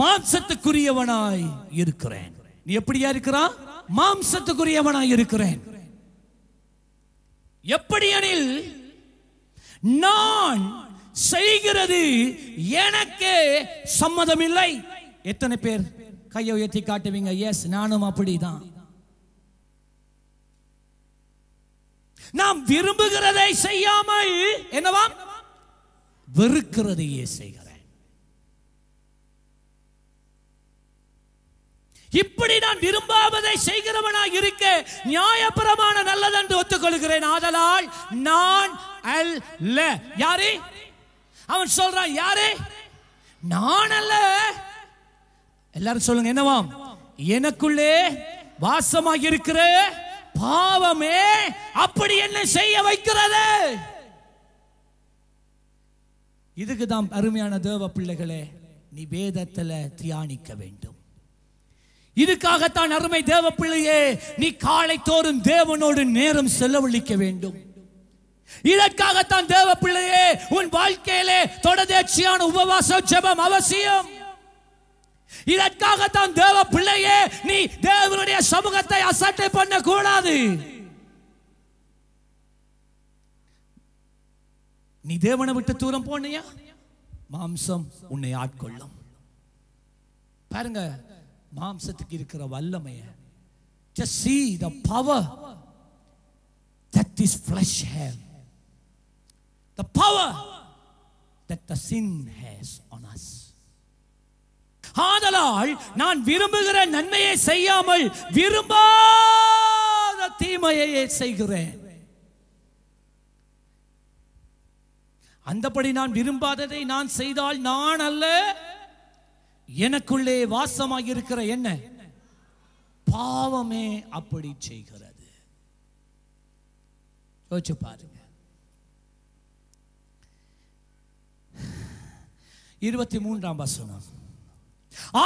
மாம்சத்துக்குரியவனாய் இருக்கிறேன் நீ எப்படியா இருக்கிறான் மாம்சத்துக்குரியவனாய் இருக்கிறேன் எப்படியெனில் நான் செய்கிறது எனக்கு சம்மதம் இல்லை எத்தனை பேர் கையை உயர்த்தி காட்டுவீங்க எஸ் நானும் அப்படிதான் நாம் விரும்புகிறதை செய்யாமல் என்னவாம் வெறுக்கிறதையே செய்கிறோம் இப்படி நான் விரும்பாவதை செய்கிறவனாக இருக்க நியாயபுரமான என்று ஒத்துக்கொள்கிறேன் ஆதலால் நான் அல்ல யாரு அவன் சொல்றான் யாரு நான் அல்ல எல்லாரும் சொல்லுங்க என்னவாம் எனக்குள்ளே வாசமாக இருக்கிற பாவமே அப்படி என்ன செய்ய வைக்கிறது இதுக்குதான் அருமையான தேவ பிள்ளைகளே நீ வேதத்துல தியானிக்க வேண்டும் இதுக்காகத்தான் அருமை தேவ பிள்ளையே நீ காலை தோறும் தேவனோடு நேரம் செலவழிக்க வேண்டும் இதற்காகத்தான் தேவ பிள்ளையே உன் வாழ்க்கையிலே தொடர்ச்சியான உபவாச ஜெபம் அவசியம் இதற்காகத்தான் தேவ பிள்ளையே நீ தேவனுடைய சமூகத்தை அசட்டை பண்ண கூடாது நீ தேவனை விட்டு தூரம் போனியா மாம்சம் உன்னை ஆட்கொள்ளும் பாருங்க மாம்சத்துக்கு இருக்கிற வல்லமையை just see the power that this flesh have the power that the sin has on us ஆதலால் நான் விரும்புகிற நன்மையை செய்யாமல் விரும்பாத தீமையை செய்கிறேன் அந்தபடி நான் விரும்பாததை நான் செய்தால் நான் அல்ல எனக்குள்ளே வாசமாக இருக்கிற என்ன பாவமே அப்படி செய்கிறது யோசிச்சு பாருங்க இருபத்தி மூன்றாம் வசனம்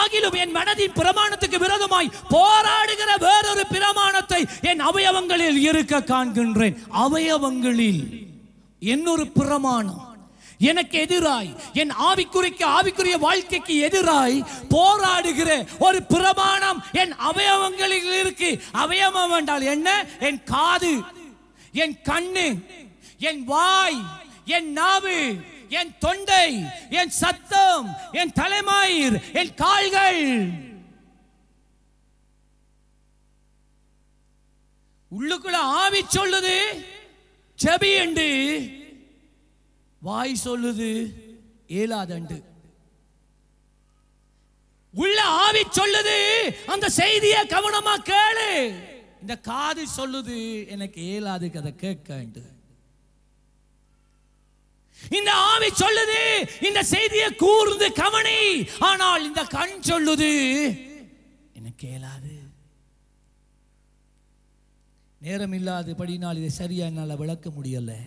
ஆகிலும் என் மனதின் பிரமாணத்துக்கு விரோதமாய் போராடுகிற வேறொரு பிரமாணத்தை என் அவயவங்களில் இருக்க காண்கின்றேன் அவயவங்களில் என்னொரு பிரமாணம் எனக்கு எதிராய் என் ஆவிக்குறிக்கு ஆவிக்குரிய வாழ்க்கைக்கு எதிராய் போராடுகிற ஒரு பிரமாணம் என் அவயவங்களில் இருக்கு அவயவம் என்றால் என்ன என் காது என் கண்ணு என் வாய் என் நாவு என் தொண்டை என் சத்தம் என் தலைமாயிர் என் கால்கள் உள்ளுக்குள்ள ஆவி சொல்லுது செபி என்று வாய் சொல்லுது ஏலாதண்டு உள்ள ஆவி சொல்லுது அந்த செய்தியை கவனமா கேளு இந்த காது சொல்லுது எனக்கு ஏலாது கதை கேட்க இந்த ஆவி சொல்லுது இந்த செய்தியை கூர்ந்து கவனி ஆனால் இந்த கண் சொல்லுது எனக்கு ஏலாது நேரம் படினால் இதை சரியா என்னால் விளக்க முடியலை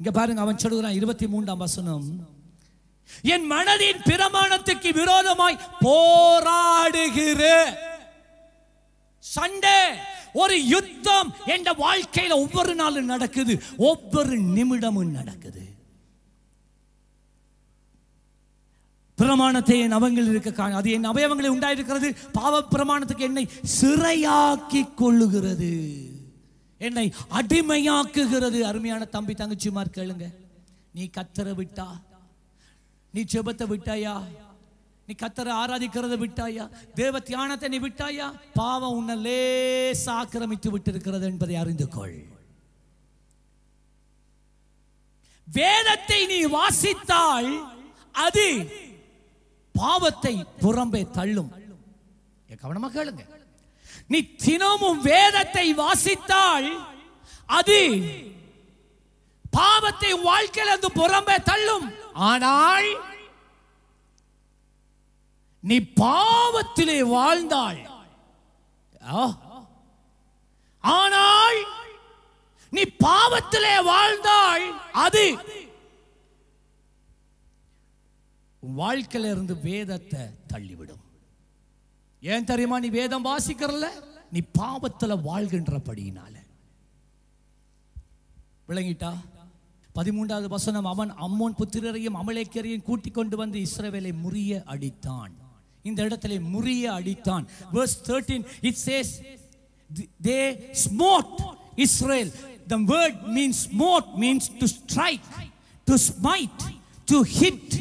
இங்க பாருங்க அவன் சொல்லுகிறான் இருபத்தி மூன்றாம் வசனம் என் மனதின் பிரமாணத்துக்கு விரோதமாய் போராடுகிற சண்டை ஒரு யுத்தம் என்ற வாழ்க்கையில ஒவ்வொரு நாளும் நடக்குது ஒவ்வொரு நிமிடமும் நடக்குது பிரமாணத்தை என் அவங்கள் இருக்க அது என் அவயவங்களை உண்டாயிருக்கிறது பாவ பிரமாணத்துக்கு என்னை சிறையாக்கி கொள்ளுகிறது என்னை அடிமையாக்குகிறது அருமையான தம்பி தங்கச்சிமார் கேளுங்க நீ கத்தர விட்டா நீ செபத்தை விட்டாயா நீ கத்தரை ஆராதிக்கிறத விட்டாயா தேவ தியானத்தை நீ விட்டாயா பாவம் உன்னை லேச ஆக்கிரமித்து விட்டிருக்கிறது என்பதை அறிந்து கொள் வேதத்தை நீ வாசித்தால் அது பாவத்தை புறம்பே தள்ளும் கவனமா கேளுங்க நீ தினமும் வேதத்தை வாசித்தால் அது பாவத்தை வாழ்க்கையில் அது புறம்பே தள்ளும் ஆனால் நீ பாவத்திலே வாழ்ந்தாள் ஆனால் நீ பாவத்திலே வாழ்ந்தாள் அது வாழ்க்கையிலிருந்து இருந்து வேதத்தை தள்ளிவிடும் ஏன் தெரியுமா நீ வேதம் வாசிக்கிறல நீ பாவத்தில் வாழ்கின்றபடியினால விளங்கிட்டா பதிமூன்றாவது வசனம் அவன் அம்மோன் புத்திரரையும் அமலேக்கரையும் கூட்டிக் கொண்டு வந்து இஸ்ரவேலை முறிய அடித்தான் இந்த இடத்துல முறிய அடித்தான் verse 13 it says they smote Israel the word means smote means to strike to smite to hit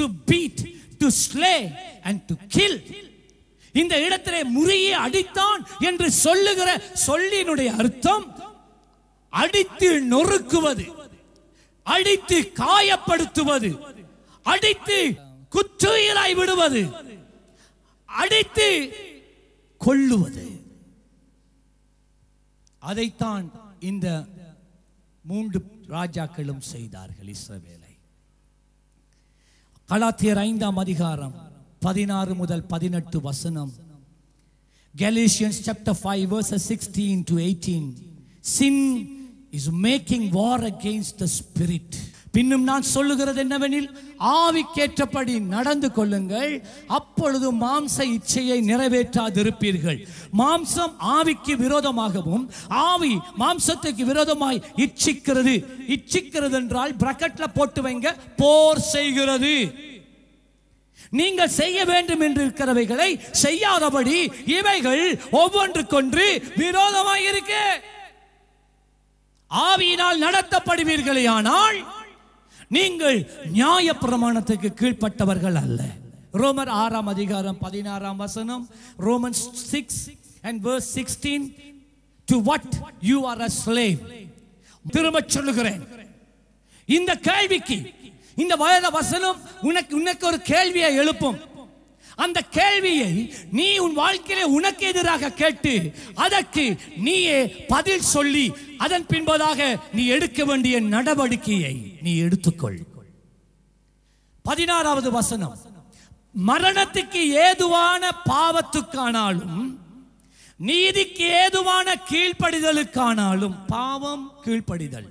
to beat to slay and to kill இந்த இடத்திலே முறையே அடித்தான் என்று சொல்லுகிற சொல்லினுடைய அர்த்தம் அடித்து நொறுக்குவது அடித்து காயப்படுத்துவது அடித்து குற்றுயிலாய் விடுவது அடித்து கொள்ளுவது அதைத்தான் இந்த மூன்று ராஜாக்களும் செய்தார்கள் இஸ்ரவேலை கலாத்தியர் ஐந்தாம் அதிகாரம் பதினாறு முதல் பதினெட்டு வசனம் Galatians chapter five verses sixteen to eighteen sin is making war against the spirit பின்னும் நான் சொல்லுகிறது என்னவெனில் ஆவிக்கேற்றபடி நடந்து கொள்ளுங்கள் அப்பொழுது மாம்ச இச்சையை நிறைவேற்றாதிருப்பீர்கள் மாம்சம் ஆவிக்கு விரோதமாகவும் ஆவி மாம்சத்துக்கு விரோதமாய் இச்சிக்கிறது இச்சிக்கிறது என்றால் பிரக்கெட்ல போட்டு வைங்க போர் செய்கிறது நீங்கள் செய்ய வேண்டும் என்று இருக்கிறவைகளை செய்யாதபடி இவைகள் ஒவ்வொன்றுக்கொன்று விரோதமாக இருக்கு ஆவியினால் நடத்தப்படுவீர்களே ஆனால் நீங்கள் நியாய பிரமாணத்துக்கு கீழ்ப்பட்டவர்கள் அல்ல ரோமர் ஆறாம் அதிகாரம் பதினாறாம் வசனம் Roman six and verse sixteen to what you are a slave திரும்ப சொல்லுகிறேன் இந்த கேள்விக்கு இந்த வயத வசனம் உனக்கு உனக்கு ஒரு கேள்வியை எழுப்பும் அந்த கேள்வியை நீ உன் வாழ்க்கையிலே உனக்கு எதிராக கேட்டு அதற்கு நீயே பதில் சொல்லி அதன் பின்பதாக நீ எடுக்க வேண்டிய நடவடிக்கையை நீ எடுத்துக்கொள் பதினாறாவது வசனம் மரணத்துக்கு ஏதுவான பாவத்துக்கானாலும் நீதிக்கு ஏதுவான கீழ்ப்படிதலுக்கானாலும் பாவம் கீழ்ப்படிதல்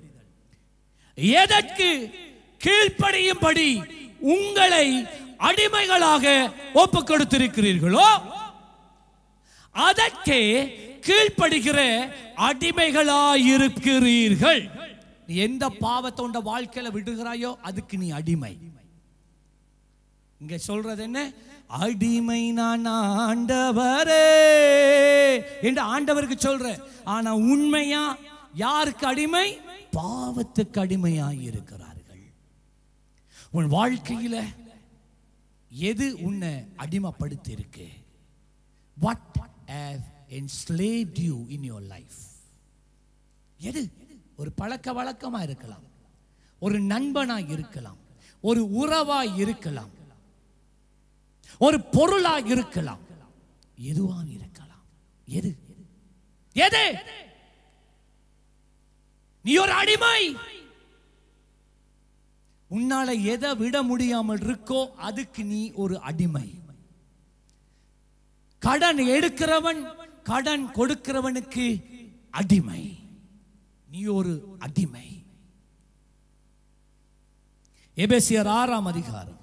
எதற்கு கீழ்ப்படியும்படி உங்களை அடிமைகளாக ஒப்பு கொடுத்திருக்கிறீர்களோ அதற்கே கீழ்ப்படுகிற அடிமைகளாயிருக்கிறீர்கள் நீ எந்த பாவத்தோண்ட வாழ்க்கையில விடுகிறாயோ அதுக்கு நீ அடிமை இங்க சொல்றது என்ன அடிமை நான் ஆண்டவரே என்று ஆண்டவருக்கு சொல்ற ஆனா உண்மையா யாருக்கு அடிமை பாவத்துக்கு அடிமையாயிருக்கிறார் உன் வாழ்க்கையில் எது உன்னை அடிமப்படுத்தி இருக்கு what you in your life எது ஒரு பழக்க வழக்கமாக இருக்கலாம் ஒரு நண்பனாக இருக்கலாம் ஒரு உறவாக இருக்கலாம் ஒரு பொருளாக இருக்கலாம் எதுவாக இருக்கலாம் எது எது நீ ஒரு அடிமை உன்னால எதை விட முடியாமல் இருக்கோ அதுக்கு நீ ஒரு அடிமை கடன் எடுக்கிறவன் கடன் கொடுக்கிறவனுக்கு அடிமை நீ ஒரு அடிமை எபேசியர் ஆறாம் அதிகாரம்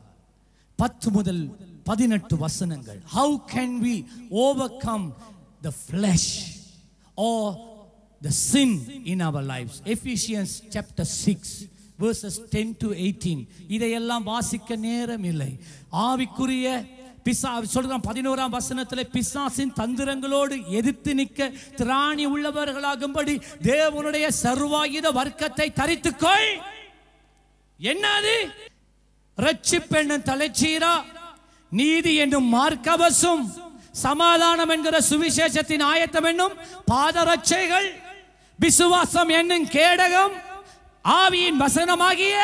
பத்து முதல் பதினெட்டு வசனங்கள் how can we overcome the flesh or the sin in our life Ephesians chapter six verses ten to eighteen இதையெல்லாம் வாசிக்க நேரம் இல்லை ஆவிக்குரிய பிசா சொல்கிறான் பதினோராம் வசனத்தில் பிசாசின் தந்திரங்களோடு எதிர்த்து நிற்க திராணி உள்ளவர்களாகும்படி தேவனுடைய சர்வாயுத வர்க்கத்தை தரித்துக்கொள் என்னது ரட்சிப்பெண்ணும் தலைச்சீரா நீதி என்னும் மார்க்கவசும் சமாதானம் என்கிற சுவிசேஷத்தின் ஆயத்தம் என்னும் பாதரட்சைகள் விசுவாசம் என்னும் கேடகம் ஆவியின் வசனமாகிய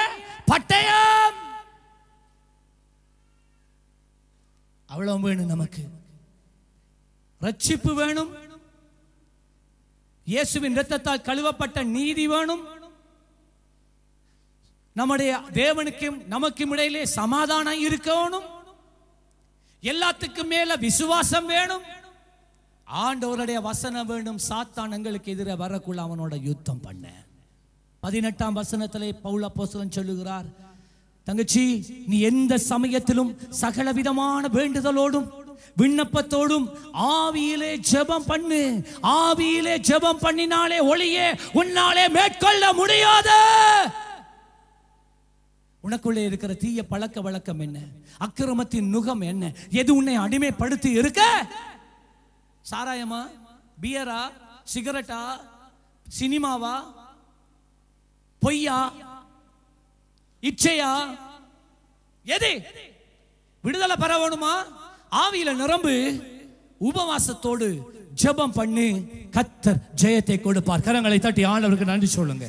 பட்டயம் அவ்வளவு வேணும் நமக்கு ரட்சிப்பு வேணும் இயேசுவின் ரத்தத்தால் கழுவப்பட்ட நீதி வேணும் நம்முடைய தேவனுக்கும் நமக்கும் இடையிலே சமாதானம் இருக்கணும் எல்லாத்துக்கும் மேல விசுவாசம் வேணும் ஆண்டவருடைய வசனம் வேணும் சாத்தான் எங்களுக்கு எதிராக வரக்குள்ள அவனோட யுத்தம் பண்ண பதினெட்டாம் வசனத்திலே பவுல் அப்போசலன் சொல்லுகிறார் தங்கச்சி நீ எந்த சமயத்திலும் சகல விதமான வேண்டுதலோடும் விண்ணப்பத்தோடும் ஆவியிலே ஜெபம் பண்ணு ஆவியிலே ஜெபம் பண்ணினாலே ஒளியே உன்னாலே மேற்கொள்ள முடியாத உனக்குள்ளே இருக்கிற தீய பழக்க வழக்கம் என்ன அக்கிரமத்தின் நுகம் என்ன எது உன்னை அடிமைப்படுத்தி இருக்க சாராயமா பியரா சிகரெட்டா சினிமாவா பொய்யா இச்சையா எது விடுதலை பெற வேணுமா ஆவியில நிரம்பு உபவாசத்தோடு ஜெபம் பண்ணி கத்தர் ஜெயத்தை கொடுப்பார் கரங்களை தட்டி ஆண்டவருக்கு நன்றி சொல்லுங்க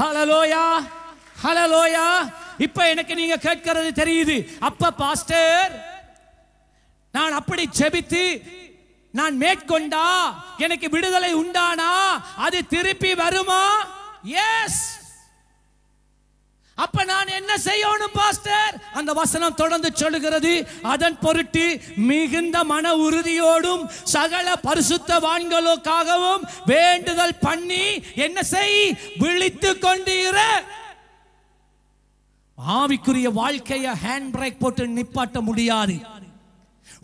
ஹலலோயா ஹலலோயா இப்ப எனக்கு நீங்க கேட்கிறது தெரியுது அப்ப பாஸ்டர் நான் அப்படி ஜெபித்து நான் மேற்கொண்டா எனக்கு விடுதலை உண்டானா அது திருப்பி வருமா எஸ் அப்ப நான் என்ன செய்யணும் பாஸ்டர் அந்த வசனம் தொடர்ந்து சொல்லுகிறது அதன் பொருட்டு மிகுந்த மன உறுதியோடும் சகல பரிசுத்த வான்களுக்காகவும் வேண்டுதல் பண்ணி என்ன செய் விழித்து கொண்டீர ஆவிக்குரிய வாழ்க்கையை ஹேண்ட் பிரேக் போட்டு நிப்பாட்ட முடியாது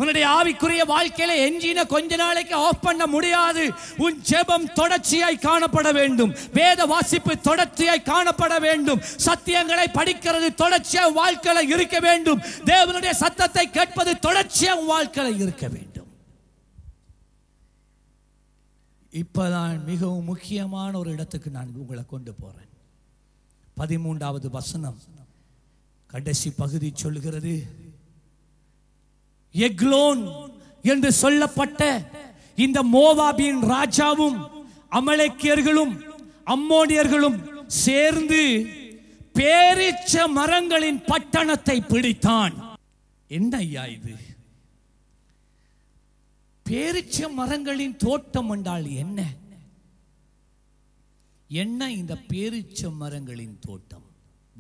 உன்னுடைய ஆவிக்குரிய வாழ்க்கையில எஞ்சின கொஞ்ச நாளைக்கு ஆஃப் பண்ண முடியாது உன் ஜெபம் தொடர்ச்சியாய் காணப்பட வேண்டும் வேத வாசிப்பு தொடர்ச்சியாய் காணப்பட வேண்டும் சத்தியங்களை படிக்கிறது தொடர்ச்சியாக வாழ்க்கையில இருக்க வேண்டும் தேவனுடைய சத்தத்தை கேட்பது தொடர்ச்சியாக வாழ்க்கையில இருக்க வேண்டும் இப்பதான் மிகவும் முக்கியமான ஒரு இடத்துக்கு நான் உங்களை கொண்டு போறேன் பதிமூன்றாவது வசனம் கடைசி பகுதி சொல்கிறது எக்லோன் என்று சொல்லப்பட்ட இந்த மோவாபியின் ராஜாவும் அமலக்கியர்களும் அம்மோனியர்களும் சேர்ந்து பேரிச்ச மரங்களின் பட்டணத்தை பிடித்தான் என்ன ஐயா இது பேரிச்ச மரங்களின் தோட்டம் என்றால் என்ன என்ன இந்த பேரிச்ச மரங்களின் தோட்டம்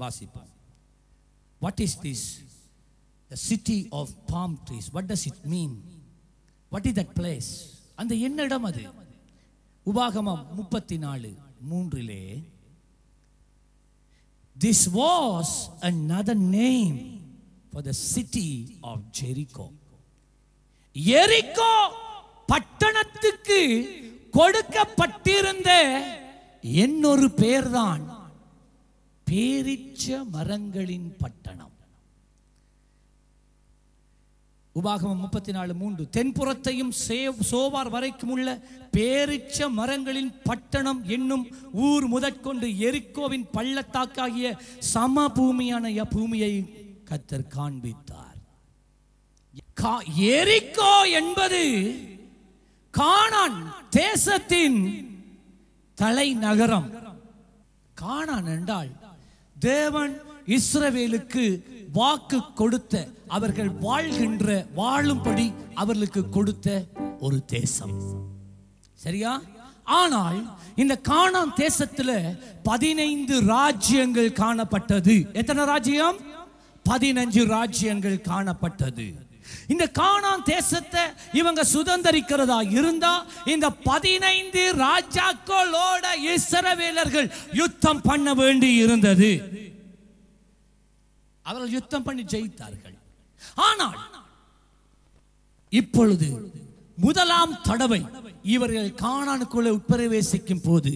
வாசிப்போம் what is this the city of palm trees what does it mean what is that place அந்த என்ன இடம் அது உபாகமம் முப்பத்தி நாலு மூன்றிலே this was another name for the city of Jericho எரிகோ பட்டணத்துக்கு கொடுக்கப்பட்டிருந்த என்னொரு பேர்தான் பேரிச்ச மரங்களின் பட்டணம் உபாகமம் முப்பத்தி நாலு மூன்று தென்புறத்தையும் சோவார் வரைக்கும் உள்ள பேரிச்ச மரங்களின் பட்டணம் என்னும் ஊர் முதற்கொண்டு எரிக்கோவின் பள்ளத்தாக்காகிய சம பூமியான பூமியை கத்தர் காண்பித்தார் எரிக்கோ என்பது காணான் தேசத்தின் தலைநகரம் காணான் என்றால் தேவன் இஸ்ரவேலுக்கு வாக்கு கொடுத்த அவர்கள் வாழ்கின்ற வாழும்படி அவர்களுக்கு கொடுத்த ஒரு தேசம் சரியா ஆனால் இந்த காணாம் தேசத்துல பதினைந்து ராஜ்யங்கள் காணப்பட்டது எத்தனை ராஜ்யம் பதினஞ்சு ராஜ்யங்கள் காணப்பட்டது இந்த காணாம் தேசத்தை இவங்க சுதந்திரிக்கிறதா இருந்தா இந்த பதினைந்து ராஜாக்களோட இசரவேலர்கள் யுத்தம் பண்ண வேண்டி இருந்தது அவர்கள் யுத்தம் பண்ணி ஜெயித்தார்கள் ஆனால் இப்பொழுது முதலாம் தடவை இவர்கள் காணானுக்குள்ளே உட்பிரவேசிக்கும் போது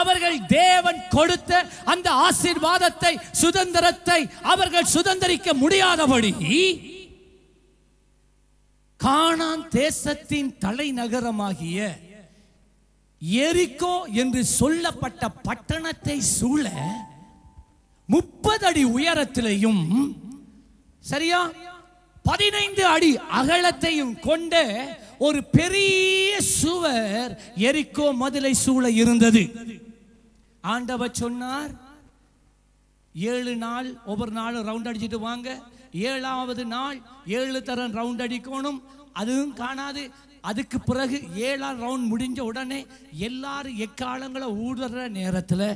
அவர்கள் தேவன் கொடுத்த அந்த ஆசீர்வாதத்தை சுதந்திரத்தை அவர்கள் சுதந்திரிக்க முடியாதபடி காணான் தேசத்தின் தலைநகரமாகிய எரிக்கோ என்று சொல்லப்பட்ட பட்டணத்தை சூழ முப்பது அடி உயரத்திலையும் சரியா பதினைந்து அடி அகலத்தையும் கொண்ட ஒரு பெரிய சுவர் எரிக்கோ மதுளை சூழ இருந்தது ஆண்டவர் சொன்னார் ஏழு நாள் ஒவ்வொரு நாளும் ரவுண்ட் அடிச்சுட்டு வாங்க ஏழாவது நாள் ஏழு தரம் ரவுண்ட் அடிக்கணும் அதுவும் காணாது அதுக்கு பிறகு ஏழாம் ரவுண்ட் முடிஞ்ச உடனே எல்லாரும் எக்காலங்களை ஊடுற நேரத்தில்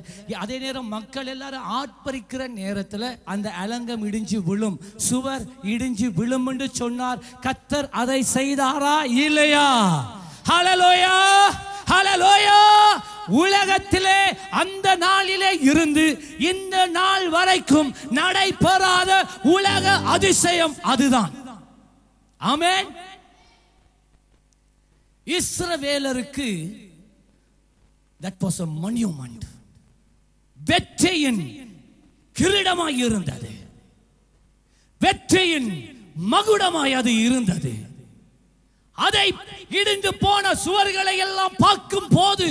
அதே நேரம் மக்கள் எல்லாரும் ஆட்பறிக்கிற நேரத்தில் அந்த அலங்கம் இடிஞ்சு விழும் சுவர் இடிஞ்சு விழும் என்று சொன்னார் கத்தர் அதை செய்தாரா இல்லையா ஹலலோயா ஹலலோயா உலகத்திலே அந்த நாளிலே இருந்து இந்த நாள் வரைக்கும் நடைபெறாத உலக அதிசயம் அதுதான் ஆமேன் இஸ்ரவேலருக்கு தட் வாஸ் அ மணியுமண்ட் வெற்றியின் கிரீடமாய் இருந்தது வெற்றியின் மகுடமாய் அது இருந்தது அதை இடிந்து போன சுவர்களை எல்லாம் பார்க்கும் போது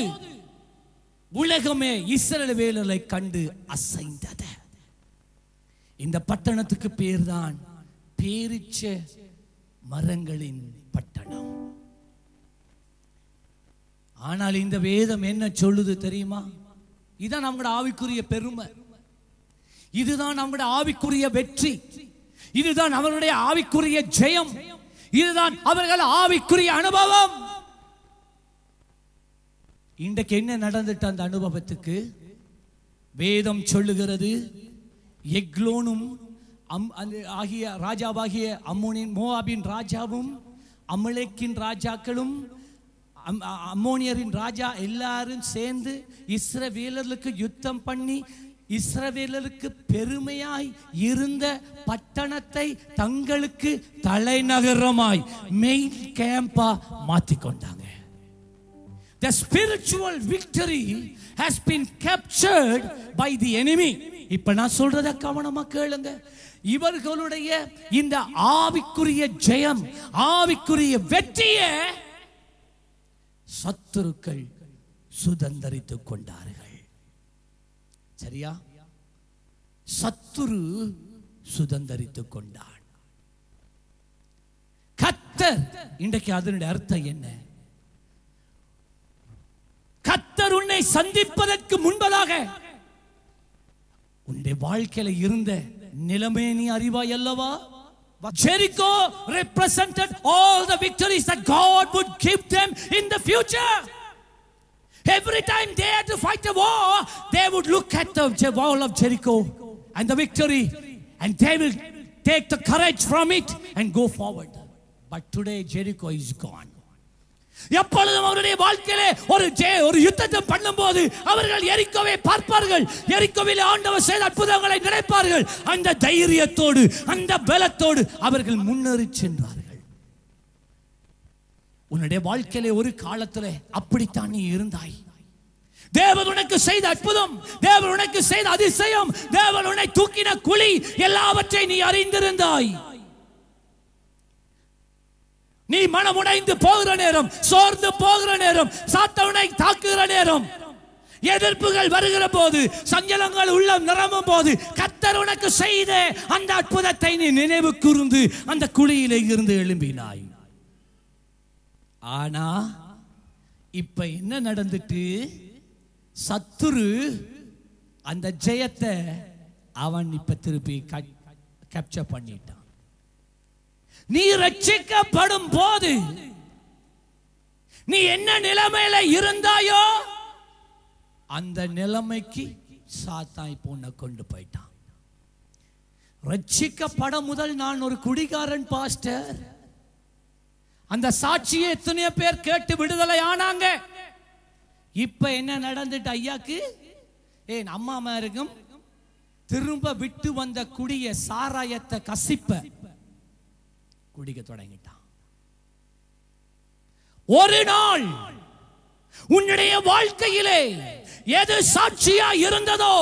உலகமே இஸ்ரேல் வேலரை கண்டு அசைந்தது இந்த பட்டணத்துக்கு பேர்தான் தான் பேரிச்ச மரங்களின் பட்டணம் ஆனால் இந்த வேதம் என்ன சொல்லுது தெரியுமா இதுதான் நம்முடைய ஆவிக்குரிய பெருமை இதுதான் நம்முடைய ஆவிக்குரிய வெற்றி இதுதான் அவருடைய ஆவிக்குரிய ஜெயம் இதுதான் அவர்கள் ஆவிக்குரிய அனுபவம் இன்றைக்கு என்ன நடந்துட்டு அந்த அனுபவத்துக்கு வேதம் சொல்லுகிறது எக்லோனும் அம் ஆகிய ராஜாவாகிய அம்முனின் மோஹாபின் ராஜாவும் அமலேக்கின் ராஜாக்களும் அம்மோனியரின் ராஜா எல்லாரும் சேர்ந்து இஸ்ரவேலர்களுக்கு யுத்தம் பண்ணி இஸ்ரவேலருக்கு பெருமையாய் இருந்த பட்டணத்தை தங்களுக்கு தலைநகரமாய் மெயின் கேம்பா மாத்திக்கொண்டாங்க The spiritual victory has been captured by the enemy. இப்ப நான் சொல்றத கவனமா கேளுங்க இவர்களுடைய இந்த ஆவிக்குரிய ஜெயம் ஆவிக்குரிய வெற்றியை சத்துருக்கள் சுதந்திரித்துக் கொண்டார்கள் சரியா சத்துரு சுதந்திரித்துக் கொண்டான் கத்தர் இன்றைக்கு அதனுடைய அர்த்தம் என்ன கத்தர் உன்னை சந்திப்பதற்கு முன்பதாக உன்னுடைய வாழ்க்கையில இருந்த நிலைமையை நீ அறிவாய் அல்லவா Jericho represented all the victories that God would give them in the future. Every time they had to fight a war, they would look at the wall of Jericho and the victory, and they will take the courage from it and go forward. But today, Jericho is gone. எப்பொழுதும் அவருடைய வாழ்க்கையிலே ஒரு J ஒரு யுத்தத்தை பண்ணும்போது அவர்கள் எரிக்கவே பார்ப்பார்கள் எரிக்கோவில் ஆண்டவர் செய்த அற்புதங்களை நினைப்பார்கள் அந்த தைரியத்தோடு அந்த பலத்தோடு அவர்கள் முன்னேறி சென்றார்கள் உன்னுடைய வாழ்க்கையிலே ஒரு காலத்தில் அப்படித்தான் நீ இருந்தாய் தேவன் உனக்கு செய்த அற்புதம் தேவன் உனக்கு செய்த அதிசயம் தேவன் உன்னை தூக்கின குழி எல்லாவற்றை நீ அறிந்திருந்தாய் நீ மனமுடைந்து போகிற நேரம் சோர்ந்து போகிற நேரம் சாத்தவனை தாக்குகிற நேரம் எதிர்ப்புகள் வருகிற போது சஞ்சலங்கள் உள்ளம் நிரம்பும் போது கத்தர் உனக்கு செய்த அந்த அற்புதத்தை நீ நினைவு கூர்ந்து அந்த குழியிலே இருந்து எழும்பினாய் ஆனா இப்ப என்ன நடந்துட்டு சத்துரு அந்த ஜெயத்தை அவன் இப்ப திருப்பி கேப்சர் பண்ணிட்டான் நீ ரட்சிக்கப்படும் போது நீ என்ன நிலைமையில இருந்தாயோ அந்த நிலைமைக்கு சாத்தாய் பொண்ணை கொண்டு போயிட்டான் ரட்சிக்கப்பட முதல் நான் ஒரு குடிகாரன் பாஸ்டர் அந்த சாட்சியை எத்தனையோ பேர் கேட்டு விடுதலை ஆனாங்க இப்ப என்ன நடந்துட்டு ஐயாக்கு ஏன் அம்மா இருக்கும் திரும்ப விட்டு வந்த குடிய சாராயத்தை கசிப்ப குடிக்க தொடங்கிட்டான் ஒரு நாள் உன்னுடைய வாழ்க்கையிலே எது சாட்சியா இருந்ததோ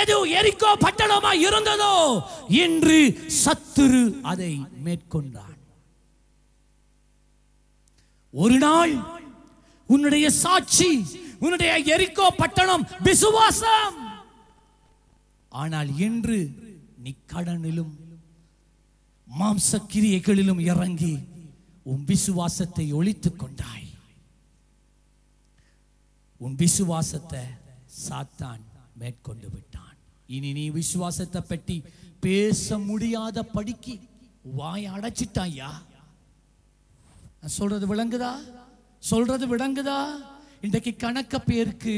எது எரிக்கோ பட்டணமா இருந்ததோ இன்று சத்துரு அதை மேற்கொண்டான் ஒரு நாள் உன்னுடைய சாட்சி உன்னுடைய எரிக்கோ பட்டணம் விசுவாசம் ஆனால் இன்று நீ கடனிலும் மாம்ச கிரியைகளிலும் இறங்கி உன் விசுவாசத்தை ஒழித்துக் கொண்டாய் உன் விசுவாசத்தை சாத்தான் மேற்கொண்டு விட்டான் இனி நீ விசுவாசத்தை பற்றி பேச முடியாத படிக்கு வாய் அடைச்சிட்டாயா சொல்றது விளங்குதா சொல்றது விளங்குதா இன்றைக்கு கணக்க பேருக்கு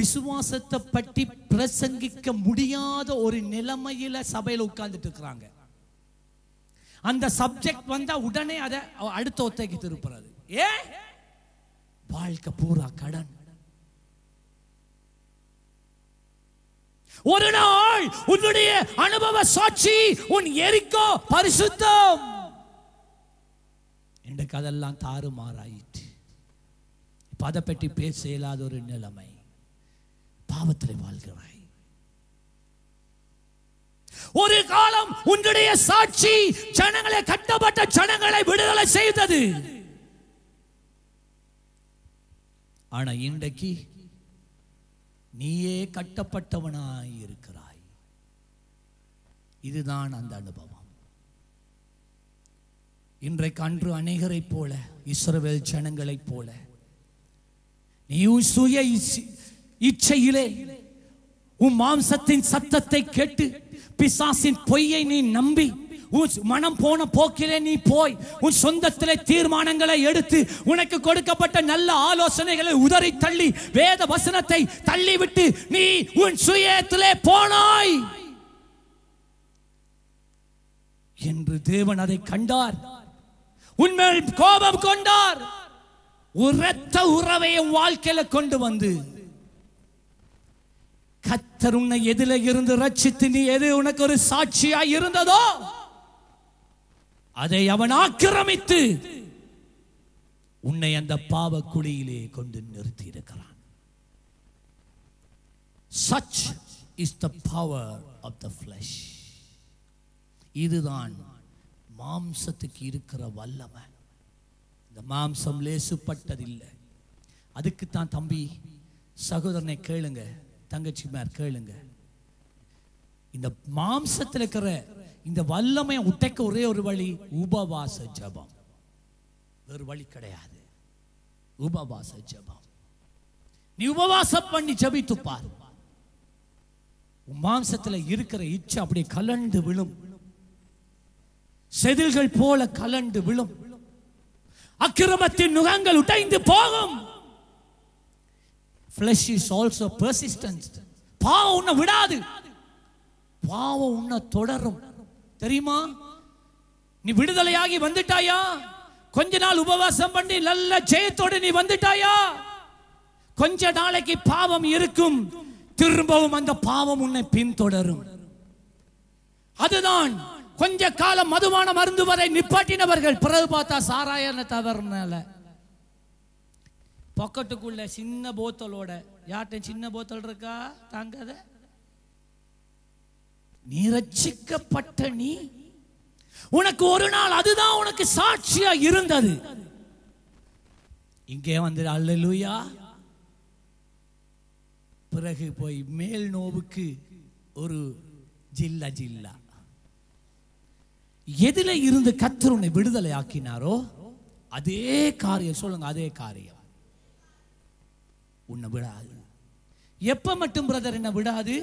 விசுவாசத்தை பற்றி பிரசங்கிக்க முடியாத ஒரு நிலைமையில சபையில் உட்கார்ந்துட்டு இருக்கிறாங்க அந்த சப்ஜெக்ட் வந்தா உடனே அதை அடுத்த ஒத்தைக்கு திருப்புறது ஏ வாழ்க்கை பூரா கடன் ஒரு நாள் உன்னுடைய அனுபவ சாட்சி உன் எரிக்கோ பரிசுத்தம் இன்றைக்கு கதெல்லாம் தாறுமாறாயிற்று பதப்பெட்டி பேச இயலாத ஒரு நிலைமை பாவத்தில் வாழ்கிறாய் ஒரு காலம் உன்னுடைய சாட்சி ஜனங்களை கட்டப்பட்ட ஜனங்களை விடுதலை செய்தது ஆனா இன்றைக்கு நீயே கட்டப்பட்டவனாய் இருக்கிறாய் இதுதான் அந்த அனுபவம் இன்றைக்கு அன்று அநேகரை போல இஸ்ரவேல் ஜனங்களைப் போல நீ சுய இச்சையிலே உன் மாம்சத்தின் சத்தத்தை கேட்டு பிசாசின் பொய்யை நீ நம்பி உன் மனம் போன போக்கிலே நீ போய் உன் சொந்தத்திலே தீர்மானங்களை எடுத்து உனக்கு கொடுக்கப்பட்ட நல்ல ஆலோசனைகளை உதறி தள்ளி வேத வசனத்தை தள்ளிவிட்டு நீ உன் சுயத்திலே போனாய் என்று தேவன் அதை கண்டார் உன்மேல் கோபம் கொண்டார் உரத்த உறவையும் வாழ்க்கையில கொண்டு வந்து கத்தர் உன்னை எதில இருந்து ரச்சித்து நீ எது உனக்கு ஒரு சாட்சியா இருந்ததோ அதை அவன் ஆக்கிரமித்து உன்னை அந்த பாவ குழியிலே கொண்டு நிறுத்தி இருக்கிறான் such is the power of the flesh இதுதான் மாம்சத்துக்கு இருக்கிற வல்லமை இந்த மாம்சம் லேசுப்பட்டதில்லை அதுக்குத்தான் தம்பி சகோதரனை கேளுங்க தங்கச்சிமார் கேளுங்க இந்த மாம்சத்தில் இருக்கிற இந்த வல்லமையை உடைக்க ஒரே ஒரு வழி உபவாச ஜபம் வேறு வழி கிடையாது உபவாச ஜபம் நீ உபவாசம் பண்ணி ஜபித்து பார் மாம்சத்தில் இருக்கிற இச்சை அப்படி கலண்டு விழும் செதில்கள் போல கலண்டு விழும் அக்கிரமத்தின் நுகங்கள் உடைந்து போகும் ஃப்ளஷ் இஸ் ஆல்சோ பெர்சிஸ்டன்ஸ் பாவம் உன்னை விடாது பாவம் உன்னை தொடரும் தெரியுமா நீ விடுதலையாகி வந்துட்டாயா கொஞ்ச நாள் உபவாசம் பண்ணி நல்ல ஜெயத்தோடு நீ வந்துட்டாயா கொஞ்ச நாளைக்கு பாவம் இருக்கும் திரும்பவும் அந்த பாவம் உன்னை பின்தொடரும் அதுதான் கொஞ்ச காலம் மதுமான மருந்து வரை நிப்பாட்டினவர்கள் பிறகு பார்த்தா சாராயன தவறுனால பக்கத்துக்குள்ள சின்ன போத்தலோட யார்கிட்ட சின்ன போத்தல் இருக்கா தாங்காத நீ ரச்சிக்கப்பட்ட நீ உனக்கு ஒரு நாள் அதுதான் உனக்கு சாட்சியா இருந்தது இங்கே வந்து அல்லூயா பிறகு போய் மேல் நோவுக்கு ஒரு ஜில்லா ஜில்லா எதில இருந்து கத்தர் உன்னை விடுதலை ஆக்கினாரோ அதே காரியம் சொல்லுங்க அதே காரியம் உன்னை விடாது எப்ப மட்டும் பிரதர் என்னை விடாது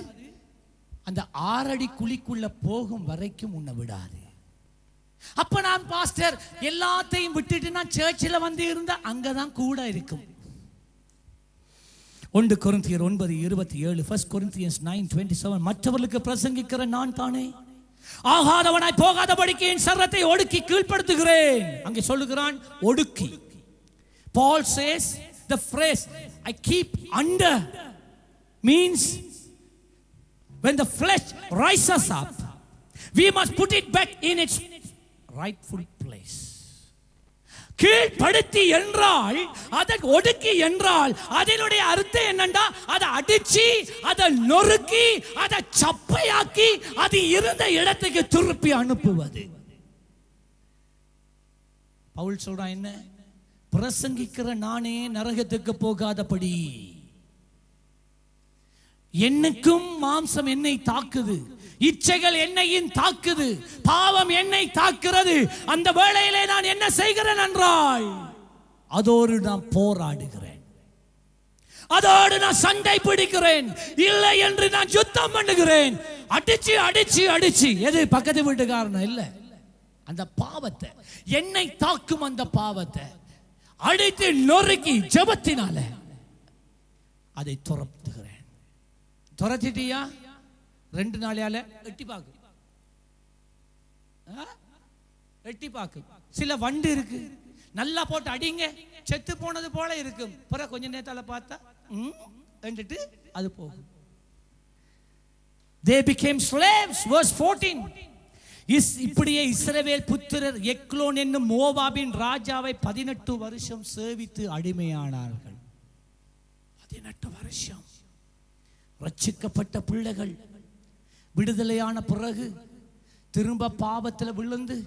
அந்த ஆறடி குழிக்குள்ள போகும் வரைக்கும் உன்னை விடாது அப்ப நான் பாஸ்டர் எல்லாத்தையும் விட்டுட்டு நான் சேர்ச்சில் வந்து இருந்த அங்கதான் கூட இருக்கும் ஒன்று கொருந்தியர் ஒன்பது இருபத்தி ஏழு First Corinthians nine twenty seven மற்றவர்களுக்கு பிரசங்கிக்கிற நான் தானே ஆகாதவனாய் போகாத படிக்க என் சரத்தை ஒடுக்கி கீழ்ப்படுத்துகிறேன் அங்கே சொல்லுகிறான் ஒடுக்கி Paul says the phrase I keep under means when the flesh rises up, we must put it back in its rightful place. கீழ்படுத்தி என்றால் அதை ஒடுக்கி என்றால் அதனுடைய அர்த்தம் என்னண்டா அதை அடிச்சு அதை நொறுக்கி அதை சப்பையாக்கி அது இருந்த இடத்துக்கு திருப்பி அனுப்புவது பவுல் சொல்றான் என்ன பிரசங்கிக்கிற நானே நரகத்துக்கு போகாதபடி என்னைக்கும் மாம்சம் என்னை தாக்குது இச்சைகள் என்னையும் தாக்குது பாவம் என்னை தாக்குறது அந்த வேளையிலே நான் என்ன செய்கிறேன் என்றாய் அதோடு நான் போராடுகிறேன் அதோடு நான் சண்டை பிடிக்கிறேன் இல்லை என்று நான் யுத்தம் பண்ணுகிறேன் அடிச்சு அடிச்சு அடிச்சு எது பக்கத்து வீட்டுக்காரன் இல்லை அந்த பாவத்தை என்னை தாக்கும் அந்த பாவத்தை அடித்து நொறுக்கி ஜபத்தினால அதை துரத்துகிறேன் துரத்திட்டியா ரெண்டு நாளையால எட்டி பாக்கு எட்டி பாக்கு சில வண்டு இருக்கு நல்லா போட்டு அடிங்க செத்து போனது போல இருக்கும் பிற கொஞ்ச நேரத்தால பார்த்தா அது போகும் They became slaves, verse 14. Is இப்படியே இஸ்ரவேல் புத்திரர் எக்லோன் என்னும் மோவாபின் ராஜாவை பதினெட்டு வருஷம் சேவித்து அடிமையானார்கள் பதினெட்டு வருஷம் ரட்சிக்கப்பட்ட பிள்ளைகள் விடுதலையான பிறகு திரும்ப பாவத்தில் விழுந்து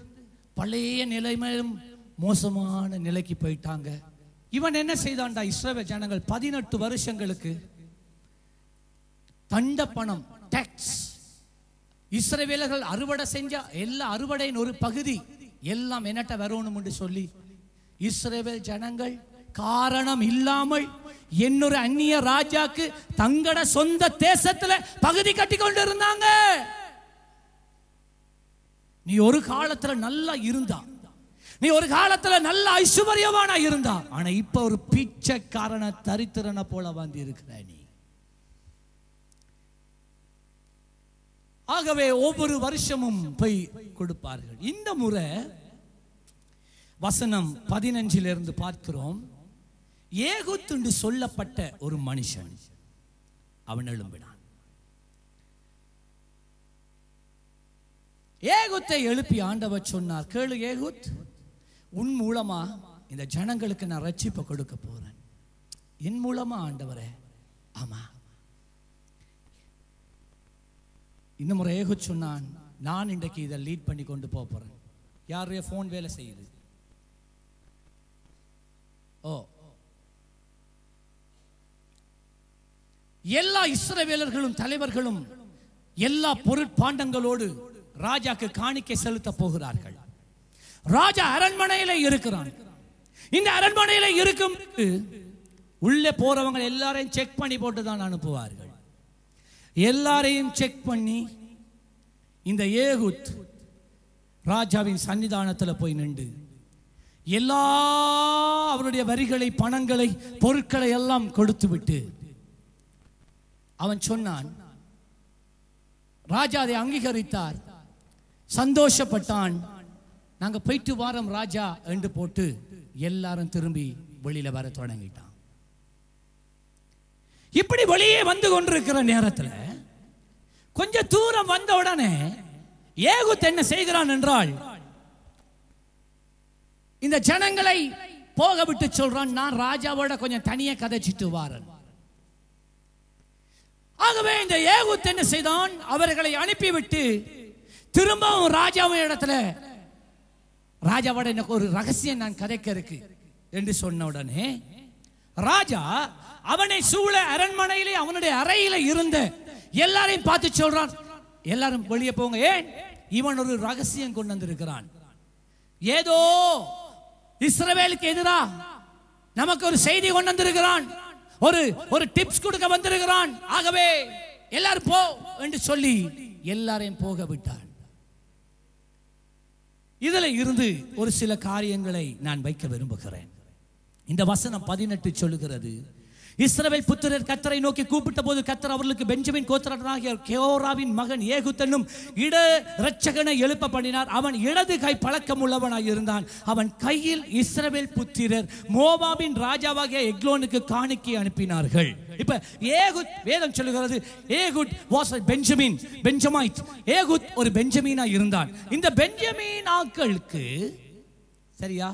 பழைய நிலைமையிலும் மோசமான நிலைக்கு போயிட்டாங்க இவன் என்ன செய்தான்டா இஸ்ரேல் ஜனங்கள் பதினெட்டு வருஷங்களுக்கு தண்ட பணம் டேக்ஸ் இஸ்ரவேலர்கள் அறுவடை செஞ்ச எல்லா அறுவடையின் ஒரு பகுதி எல்லாம் என்னட்ட வரணும் என்று சொல்லி இஸ்ரேவேல் ஜனங்கள் காரணம் இல்லாமல் என்னொரு அந்நிய ராஜாக்கு தங்கட சொந்த தேசத்துல பகுதி கட்டி கொண்டு இருந்தாங்க நீ ஒரு காலத்துல நல்லா இருந்தா நீ ஒரு காலத்துல நல்ல ஐஸ்வர்யவானா இருந்தா ஆனா இப்ப ஒரு காரண தரித்திரனை போல வந்து இருக்கிற நீ ஆகவே ஒவ்வொரு வருஷமும் போய் கொடுப்பார்கள் இந்த முறை வசனம் பதினஞ்சிலிருந்து பார்க்கிறோம் ஏகுத்துண்டு சொல்லப்பட்ட ஒரு மனுஷன் அவன் எழும்பினான் ஏகுத்தை எழுப்பி ஆண்டவர் சொன்னார் கேளு ஏகுத் உன் மூலமா இந்த ஜனங்களுக்கு நான் ரட்சிப்பை கொடுக்க போறேன் என் மூலமா ஆண்டவரே ஆமா இந்த முறை ஏக சொன்னான் நான் இன்றைக்கு இதை லீட் பண்ணி கொண்டு போக போறேன் யாருடைய ஃபோன் வேலை செய்யுது ஓ எல்லா இஸ்ரவேலர்களும் தலைவர்களும் எல்லா பொருட்பாண்டங்களோடு ராஜாக்கு காணிக்கை செலுத்த போகிறார்கள் ராஜா அரண்மனையில இருக்கிறான் இந்த அரண்மனையில இருக்கும் உள்ளே போறவங்க எல்லாரையும் செக் பண்ணி போட்டு தான் அனுப்புவார்கள் எல்லாரையும் செக் பண்ணி இந்த ஏகுத் ராஜாவின் சன்னிதானத்தில் போய் நின்று எல்லா அவருடைய வரிகளை பணங்களை பொருட்களை எல்லாம் கொடுத்து விட்டு அவன் சொன்னான் ராஜா அதை அங்கீகரித்தார் சந்தோஷப்பட்டான் நாங்கள் போயிட்டு வாரம் ராஜா என்று போட்டு எல்லாரும் திரும்பி வெளியில் வர தொடங்கிட்டான் இப்படி வெளியே வந்து கொண்டிருக்கிற நேரத்தில் கொஞ்ச தூரம் வந்த உடனே ஏகுத் என்ன செய்கிறான் என்றால் இந்த ஜனங்களை போக விட்டு சொல்றான் நான் ராஜாவோட கொஞ்சம் தனியே கதைச்சிட்டு வாரன் ஆகவே இந்த ஏகுத் என்ன செய்தான் அவர்களை அனுப்பிவிட்டு திரும்பவும் ராஜாவின் இடத்துல ராஜாவோட எனக்கு ஒரு ரகசியம் நான் கதைக்க இருக்கு என்று சொன்ன உடனே ராஜா அவனை சூழ அரண்மனையிலே அவனுடைய அறையில இருந்த எல்லாரையும் பார்த்து சொல்றான் எல்லாரும் வெளியே போங்க ஏன் இவன் ஒரு ரகசியம் கொண்டு வந்திருக்கிறான் ஏதோ இஸ்ரவேலுக்கு எதிரா நமக்கு ஒரு செய்தி கொண்டு வந்திருக்கிறான் ஒரு ஒரு டிப்ஸ் கொடுக்க வந்திருக்கிறான் ஆகவே எல்லாரும் போ என்று சொல்லி எல்லாரையும் போக விட்டான் இதுல இருந்து ஒரு சில காரியங்களை நான் வைக்க விரும்புகிறேன் இந்த வசனம் பதினெட்டு சொல்லுகிறது இஸ்ரவேல் புத்திரர் கத்தரை நோக்கி கூப்பிட்ட போது கத்தர் அவர்களுக்கு பெஞ்சமின் கோத்திரனாகிய கேராவின் மகன் ஏகுத்தனும் இட இரட்சகனை எழுப்ப பண்ணினார் அவன் இடது கை பழக்கம் உள்ளவனாக இருந்தான் அவன் கையில் இஸ்ரவேல் புத்திரர் மோவாவின் ராஜாவாகிய எக்லோனுக்கு காணிக்கை அனுப்பினார்கள் இப்ப ஏகுத் வேதம் சொல்லுகிறது ஏகுட் வாஸ் பெஞ்சமின் பெஞ்சமைட் ஏகுத் ஒரு பெஞ்சமீனா இருந்தான் இந்த பெஞ்சமீனாக்களுக்கு சரியா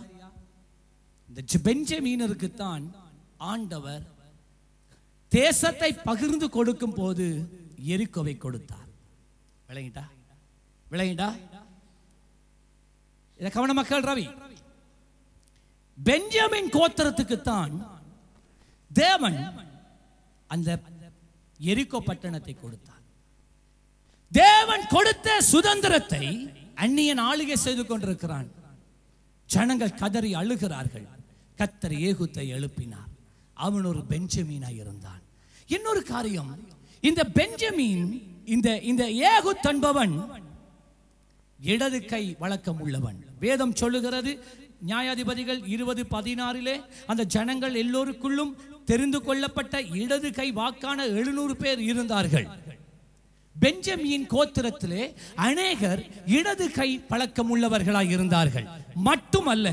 இந்த பெஞ்சமீனருக்கு தான் ஆண்டவர் தேசத்தை பகிர்ந்து கொடுக்கும் போது எரிக்கோவை கொடுத்தார் விளங்கிட்டா விளங்கிட்டா இதை கவன மக்கள் ரவி பெஞ்சமின் கோத்திரத்துக்கு தான் தேவன் அந்த எரிக்கோ பட்டணத்தை கொடுத்தார் தேவன் கொடுத்த சுதந்திரத்தை அந்நியன் ஆளுகை செய்து கொண்டிருக்கிறான் ஜனங்கள் கதறி அழுகிறார்கள் கத்தர் ஏகுத்தை எழுப்பினார் அவன் ஒரு பெஞ்சமீனாக இருந்தான் இன்னொரு காரியம் இந்த பெஞ்சமீன் இந்த இந்த ஏகுத் இடது கை வழக்கம் உள்ளவன் வேதம் சொல்லுகிறது நியாயாதிபதிகள் இருபது பதினாறிலே அந்த ஜனங்கள் எல்லோருக்குள்ளும் தெரிந்து கொள்ளப்பட்ட இடது கை வாக்கான எழுநூறு பேர் இருந்தார்கள் பெஞ்சமியின் கோத்திரத்திலே அநேகர் இடது கை பழக்கம் உள்ளவர்களாய் இருந்தார்கள் மட்டுமல்ல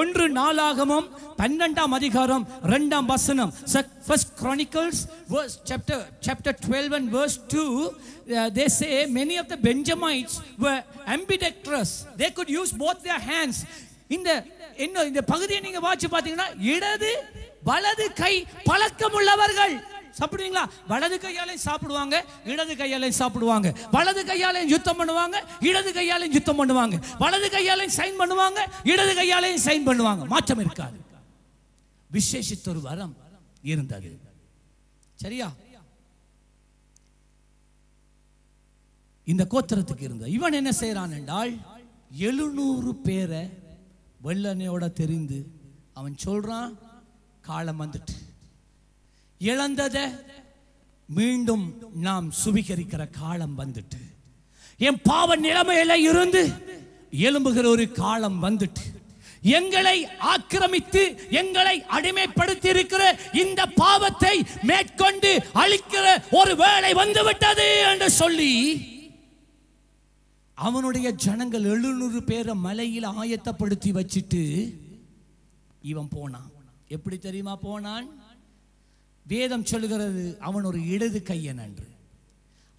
ஒன்று நாளாகமும் பன்னெண்டாம் அதிகாரம் இரண்டாம் வசனம் First Chronicles verse chapter chapter twelve and verse two they say many of the Benjamites ambidextrous they could use both their hands இந்த என்ன இந்த பகுதியை நீங்கள் வாட்சி பார்த்தீங்கன்னா இடது வலது கை பழக்கம் உள்ளவர்கள் சாப்பிடுவீங்களா வலது கையாலையும் சாப்பிடுவாங்க இடது கையாலையும் சாப்பிடுவாங்க வலது கையாலையும் யுத்தம் பண்ணுவாங்க இடது கையாலையும் யுத்தம் பண்ணுவாங்க வலது கையாலையும் சைன் பண்ணுவாங்க இடது கையாலையும் சைன் பண்ணுவாங்க மாற்றம் இருக்காது விசேஷித்த ஒரு வரம் இருந்தது சரியா இந்த கோத்திரத்துக்கு இருந்த இவன் என்ன செய்யறான் என்றால் எழுநூறு பேரை வெள்ளனையோட தெரிந்து அவன் சொல்றான் காலம் வந்துட்டு இழந்ததை மீண்டும் நாம் சுவீகரிக்கிற காலம் வந்துட்டு என் பாவ நிலைமையில இருந்து எலும்புகிற ஒரு காலம் வந்துட்டு எங்களை ஆக்கிரமித்து எங்களை அடிமைப்படுத்தி இருக்கிற இந்த பாவத்தை மேற்கொண்டு அழிக்கிற ஒரு வேலை வந்துவிட்டது என்று சொல்லி அவனுடைய ஜனங்கள் எழுநூறு பேரை மலையில் ஆயத்தப்படுத்தி வச்சுட்டு இவன் போனான் எப்படி தெரியுமா போனான் வேதம் சொல்கிறது அவன் ஒரு இடது கையன் என்று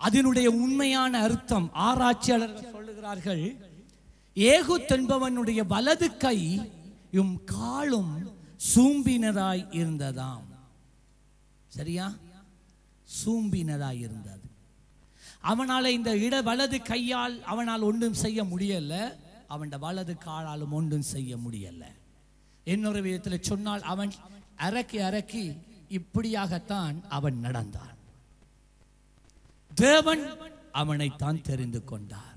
அதனுடைய உண்மையான அர்த்தம் ஆராய்ச்சியாளர்கள் சொல்லுகிறார்கள் ஏகு தென்பவனுடைய வலது கை இம் காலும் சூம்பினதாய் இருந்ததாம் சரியா சூம்பினதாய் இருந்தது அவனால் இந்த இட வலது கையால் அவனால் ஒன்றும் செய்ய முடியல அவன் வலது காலாலும் ஒன்றும் செய்ய முடியல இன்னொரு விதத்தில் சொன்னால் அவன் அரக்கி அரக்கி இப்படியாகத்தான் அவன் நடந்தான் தேவன் அவனைத்தான் தெரிந்து கொண்டார்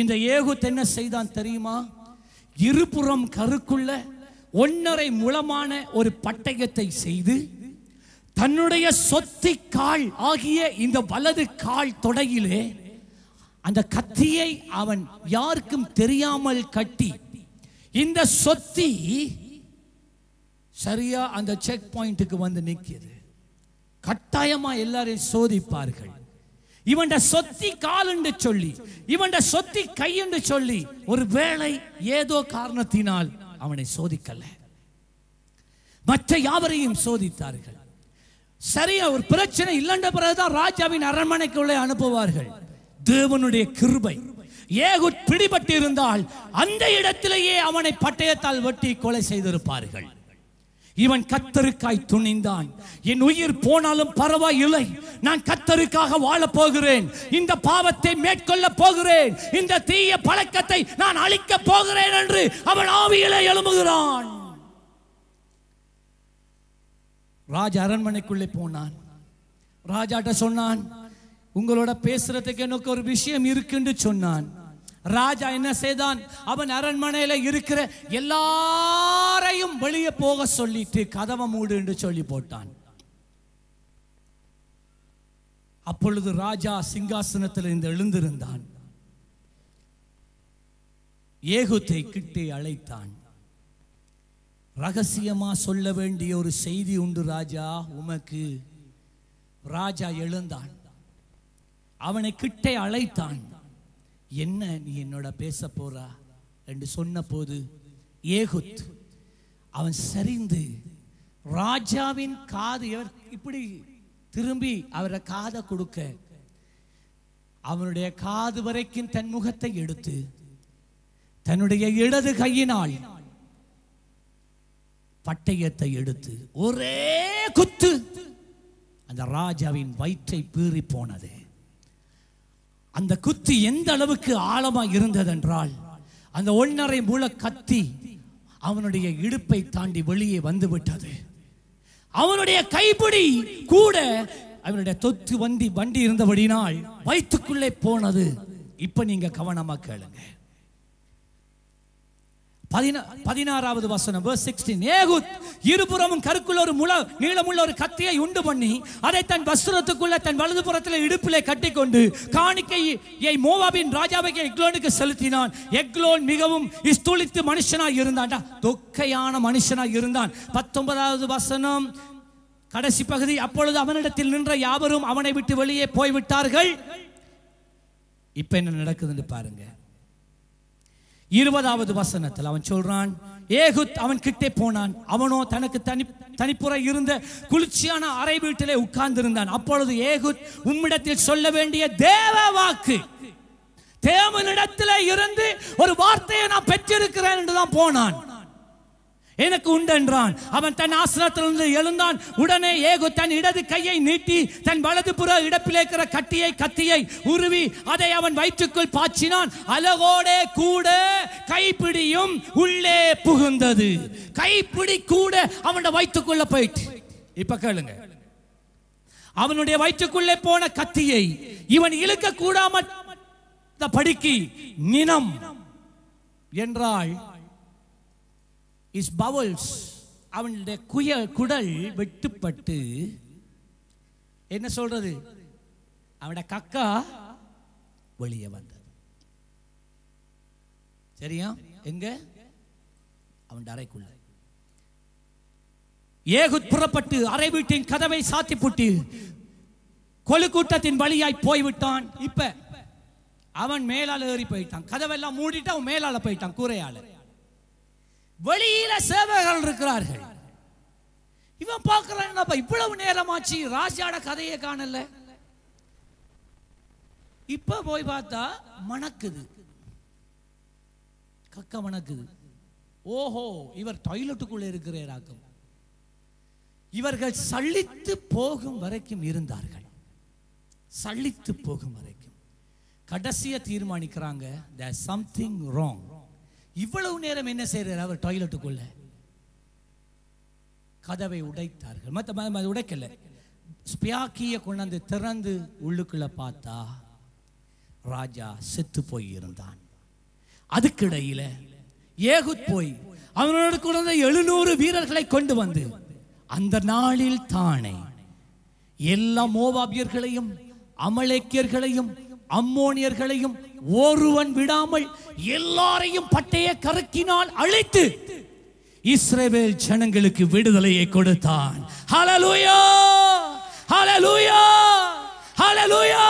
இந்த ஏகுத் என்ன செய்தான் தெரியுமா இருபுறம் கருக்குள்ள ஒன்னரை முளமான ஒரு பட்டயத்தை செய்து தன்னுடைய சொத்தி கால் ஆகிய இந்த வலது கால் தொடையிலே அந்த கத்தியை அவன் யாருக்கும் தெரியாமல் கட்டி இந்த சொத்தி சரியா அந்த செக் பாயிண்ட்டுக்கு வந்து நிற்கிறது கட்டாயமா எல்லாரையும் சோதிப்பார்கள் இவன் சொத்தி கால் என்று சொல்லி இவன் சொத்தி கை என்று சொல்லி ஒரு வேளை ஏதோ காரணத்தினால் அவனை சோதிக்கல மற்ற யாவரையும் சோதித்தார்கள் சரியா ஒரு பிரச்சனை இல்லைன்ற பிறகுதான் ராஜாவின் அரண்மனைக்குள்ளே அனுப்புவார்கள் தேவனுடைய கிருபை ஏகுட் பிடிபட்டிருந்தால் அந்த இடத்திலேயே அவனை பட்டயத்தால் வெட்டி கொலை செய்திருப்பார்கள் இவன் கத்தருக்காய் துணிந்தான் என் உயிர் போனாலும் பரவாயில்லை நான் கத்தருக்காக வாழ போகிறேன் இந்த பாவத்தை மேற்கொள்ள போகிறேன் இந்த தீய பழக்கத்தை நான் அழிக்க போகிறேன் என்று அவன் ஆவியில எழும்புகிறான் ராஜ அரண்மனைக்குள்ளே போனான் ராஜாட்ட சொன்னான் உங்களோட பேசுறதுக்கு எனக்கு ஒரு விஷயம் இருக்குன்னு சொன்னான் ராஜா என்ன செய்தான் அவன் அரண்மனையில் இருக்கிற எல்லாரையும் வெளியே போக சொல்லிட்டு கதவை மூடு என்று சொல்லி போட்டான் அப்பொழுது ராஜா சிங்காசனத்தில் இருந்து எழுந்திருந்தான் ஏகுத்தை கிட்டே அழைத்தான் ரகசியமா சொல்ல வேண்டிய ஒரு செய்தி உண்டு ராஜா உமக்கு ராஜா எழுந்தான் அவனை கிட்டே அழைத்தான் என்ன நீ என்னோட பேச போறா என்று சொன்ன போது ஏகுத் அவன் சரிந்து ராஜாவின் காது இவர் இப்படி திரும்பி அவரை காதை கொடுக்க அவனுடைய காது வரைக்கும் தன் முகத்தை எடுத்து தன்னுடைய இடது கையினால் பட்டயத்தை எடுத்து ஒரே குத்து அந்த ராஜாவின் வயிற்றை பீறி போனது அந்த குத்து எந்த அளவுக்கு ஆழமாக இருந்ததென்றால் அந்த ஒன்னரை மூல கத்தி அவனுடைய இடுப்பை தாண்டி வெளியே வந்து விட்டது அவனுடைய கைப்பிடி கூட அவனுடைய தொத்து வண்டி வண்டி இருந்தபடினால் வயிற்றுக்குள்ளே போனது இப்ப நீங்க கவனமா கேளுங்க பதினாறாவது வசனம் ஏகுத் இருபுறமும் கருக்குள்ள ஒரு முள நீளமுள்ள ஒரு கத்தியை உண்டு பண்ணி அதை தன் வஸ்திரத்துக்குள்ள தன் வலது புறத்தில் இடுப்பிலே கட்டிக்கொண்டு காணிக்கையை மோவாபின் ராஜாவை எக்லோனுக்கு செலுத்தினான் எக்லோன் மிகவும் இஸ்துளித்து மனுஷனாக இருந்தான்டா தொக்கையான மனுஷனாக இருந்தான் பத்தொன்பதாவது வசனம் கடைசி பகுதி அப்பொழுது அவனிடத்தில் நின்ற யாவரும் அவனை விட்டு வெளியே போய்விட்டார்கள் இப்ப என்ன நடக்குதுன்னு பாருங்க இருபதாவது வசனத்தில் அவன் சொல்றான் ஏகுத் அவன் கிட்டே போனான் அவனோ தனக்கு தனி தனிப்புற இருந்த குளிர்ச்சியான அறை வீட்டிலே உட்கார்ந்திருந்தான் அப்பொழுது ஏகுத் உம்மிடத்தில் சொல்ல வேண்டிய தேவ வாக்கு தேவனிடத்தில் இருந்து ஒரு வார்த்தையை நான் பெற்றிருக்கிறேன் என்று தான் போனான் எனக்கு உண்டு என்றான் அவன் தன் ஆசனத்திலிருந்து எழுந்தான் உடனே ஏகு தன் இடது கையை நீட்டி தன் வலது புற இடப்பில் இருக்கிற கட்டியை கத்தியை உருவி அதை அவன் வயிற்றுக்குள் பாய்ச்சினான் அலகோடே கூட கைப்பிடியும் உள்ளே புகுந்தது கைப்பிடி கூட அவனோட வயிற்றுக்குள்ள போயிட்டு இப்ப கேளுங்க அவனுடைய வயிற்றுக்குள்ளே போன கத்தியை இவன் இழுக்க கூடாம படிக்கு நினம் என்றாள் இஸ் பவல்ஸ் அவனுடைய குய குடல் வெட்டுப்பட்டு என்ன சொல்றது அவனுடைய கக்கா வெளியே வந்தது சரியா எங்க அவன் அறைக்குள்ள ஏகுத் புறப்பட்டு அறை வீட்டின் கதவை சாத்தி புட்டி கொழு கூட்டத்தின் வழியாய் போய்விட்டான் இப்ப அவன் மேலால ஏறி போயிட்டான் கதவெல்லாம் மூடிட்டு அவன் மேலால போயிட்டான் கூரையாளர் வெளியில சேவகர்கள் இருக்கிறார்கள் இவன் பார்க்கிறான் இவ்வளவு நேரமாச்சு ராஜாட கதையை காணல இப்ப போய் பார்த்தா மணக்குது கக்க மணக்குது ஓஹோ இவர் டாய்லெட்டுக்குள்ள இருக்கிறாராக்கும் இவர்கள் சளித்து போகும் வரைக்கும் இருந்தார்கள் சளித்து போகும் வரைக்கும் கடைசியை தீர்மானிக்கிறாங்க சம்திங் ராங் இவ்வளவு நேரம் என்ன செய்கிறார் அவர் டாய்லெட்டுக்குள்ள கதவை உடைத்தார்கள் மற்ற உடைக்கல ஸ்பியாக்கிய கொண்டாந்து திறந்து உள்ளுக்குள்ள பார்த்தா ராஜா செத்து போய் இருந்தான் அதுக்கிடையில ஏகுத் போய் அவனோட குழந்தை எழுநூறு வீரர்களை கொண்டு வந்து அந்த நாளில் தானே எல்லா மோவாபியர்களையும் அமலேக்கியர்களையும் அம்மோனியர்களையும் ஒருவன் விடாமல் எல்லாரையும் பட்டைய கருக்கினால் அழைத்து இஸ்ரேவேல் ஜனங்களுக்கு விடுதலையை கொடுத்தான் ஹலலூயா ஹலலூயா ஹலலூயா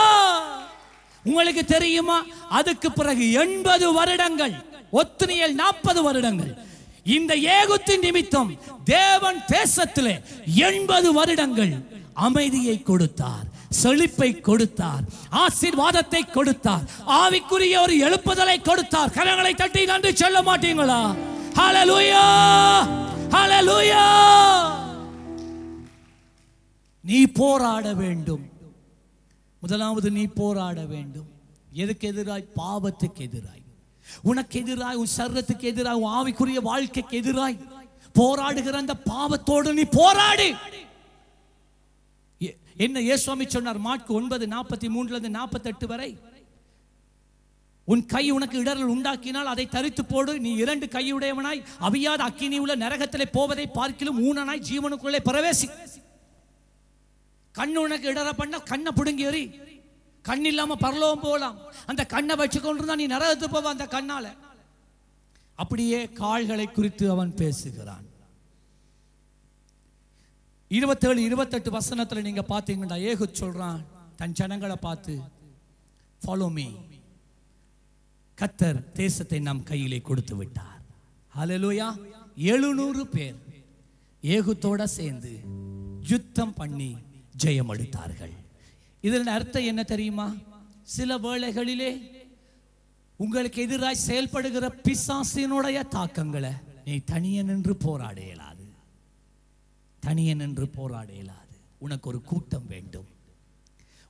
உங்களுக்கு தெரியுமா அதுக்கு பிறகு எண்பது வருடங்கள் ஒத்துனியல் நாற்பது வருடங்கள் இந்த ஏகத்தின் நிமித்தம் தேவன் தேசத்திலே எண்பது வருடங்கள் அமைதியை கொடுத்தார் செழிப்பை கொடுத்தார் ஆசிர்வாதத்தை கொடுத்தார் ஆவிக்குரிய ஒரு எழுப்புதலை கொடுத்தார் கரங்களை தட்டி நன்றி சொல்ல மாட்டீங்களா நீ போராட வேண்டும் முதலாவது நீ போராட வேண்டும் எதுக்கு எதிராய் பாவத்துக்கு எதிராய் உனக்கு எதிராய் உன் சர்வத்துக்கு எதிராய் உன் ஆவிக்குரிய வாழ்க்கைக்கு எதிராய் போராடுகிற அந்த பாவத்தோடு நீ போராடு என்ன ஏசுவாமி சொன்னார் மாட்கு ஒன்பது நாற்பத்தி மூன்றுல இருந்து நாற்பத்தெட்டு வரை உன் கை உனக்கு இடரல் உண்டாக்கினால் அதை தரித்து போடு நீ இரண்டு கையுடையவனாய் அவியாத அக்கினி உள்ள நரகத்திலே போவதை பார்க்கிலும் ஊனனாய் ஜீவனுக்குள்ளே பிரவேசி கண் உனக்கு இடர பண்ண கண்ணை பிடுங்கி எறி கண் இல்லாம பரலோகம் போகலாம் அந்த கண்ணை வச்சுக்கொண்டிருந்தா நீ நரகத்து போவ அந்த கண்ணால அப்படியே கால்களை குறித்து அவன் பேசுகிறான் இருபத்தேழு இருபத்தெட்டு வசனத்தில் நீங்கள் பார்த்தீங்கன்னா ஏகு சொல்கிறான் தன் ஜனங்களை பார்த்து ஃபாலோ மீ கத்தர் தேசத்தை நம் கையிலே கொடுத்து விட்டார் அலலூயா எழுநூறு பேர் ஏகுத்தோட சேர்ந்து யுத்தம் பண்ணி ஜெயம் அளித்தார்கள் இதன் அர்த்தம் என்ன தெரியுமா சில வேளைகளிலே உங்களுக்கு எதிராக செயல்படுகிற பிசாசினுடைய தாக்கங்களை நீ தனியே நின்று போராடையலாம் தனியன் என்று போராட இயலாது உனக்கு ஒரு கூட்டம் வேண்டும்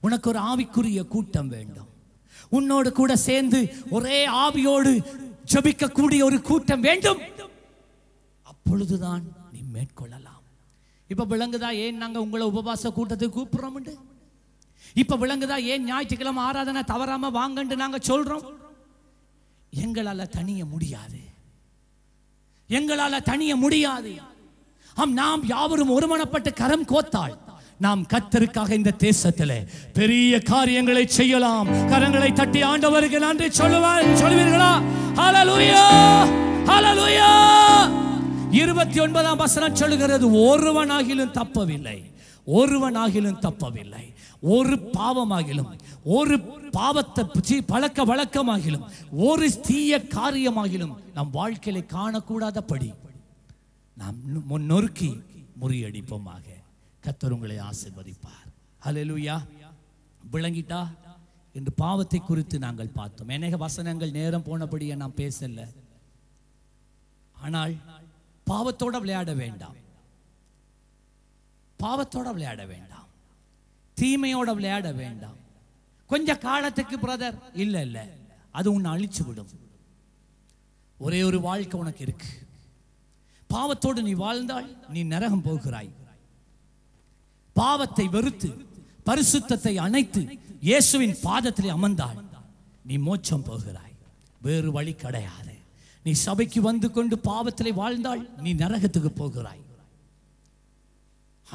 உனக்கு ஒரு ஆவிக்குரிய கூட்டம் வேண்டும் உன்னோடு கூட சேர்ந்து ஒரே ஆவியோடு ஜபிக்கக்கூடிய ஒரு கூட்டம் வேண்டும் அப்பொழுதுதான் நீ மேற்கொள்ளலாம் இப்ப விளங்குதா ஏன் நாங்க உங்களை உபவாச கூட்டத்துக்கு கூப்பிடுறோம் இப்ப விளங்குதா ஏன் ஞாயிற்றுக்கிழமை ஆராதனை தவறாம வாங்கன்னு நாங்க சொல்றோம் எங்களால தனிய முடியாது எங்களால தனிய முடியாது அம் நாம் யாவரும் ஒருமனப்பட்டு கரம் கோத்தாள் நாம் கத்தருக்காக இந்த தேசத்தில் பெரிய காரியங்களை செய்யலாம் கரங்களை தட்டி ஆண்டவர்கள் நன்றி சொல்லுவார் சொல்லுவீர்களா ஹalleluya ஹalleluya இருபத்தி ஒன்பதாம் வசனம் சொல்லுகிறது ஒருவனாகிலும் தப்பவில்லை ஒருவனாகிலும் தப்பவில்லை ஒரு பாவமாகிலும் ஒரு பாவத்தை பழக்க வழக்கமாகிலும் ஒரு தீய காரியமாகிலும் நம் வாழ்க்கையில காணக்கூடாதபடி நாம் முன்னொருக்கி முறியடிப்போமாக கத்தர் உங்களை ஆசிர்வதிப்பார் ஹலெலுயா விளங்கிட்டா என்று பாவத்தை குறித்து நாங்கள் பார்த்தோம் அநேக வசனங்கள் நேரம் போனபடியே நாம் பேசல ஆனால் பாவத்தோட விளையாட வேண்டாம் பாவத்தோட விளையாட வேண்டாம் தீமையோட விளையாட வேண்டாம் கொஞ்ச காலத்துக்கு பிரதர் இல்லை இல்லை அது உன்னை அழிச்சு விடும் ஒரே ஒரு வாழ்க்கை உனக்கு இருக்கு பாவத்தோடு நீ வாழ்ந்தால் நீ நரகம் போகிறாய் பாவத்தை வெறுத்து பரிசுத்தத்தை அணைத்து இயேசுவின் பாதத்திலே அமர்ந்தால் நீ மோட்சம் போகிறாய் வேறு வழி கிடையாது நீ சபைக்கு வந்து கொண்டு பாவத்திலே வாழ்ந்தால் நீ நரகத்துக்கு போகிறாய்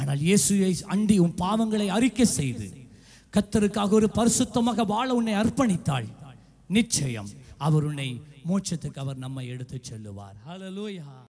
ஆனால் இயேசுவை அண்டி உன் பாவங்களை அறிக்கை செய்து கத்தருக்காக ஒரு பரிசுத்தமாக வாழ உன்னை அர்ப்பணித்தாள் நிச்சயம் அவர் உன்னை மோட்சத்துக்கு அவர் நம்மை எடுத்துச் செல்லுவார் ஹலலூயா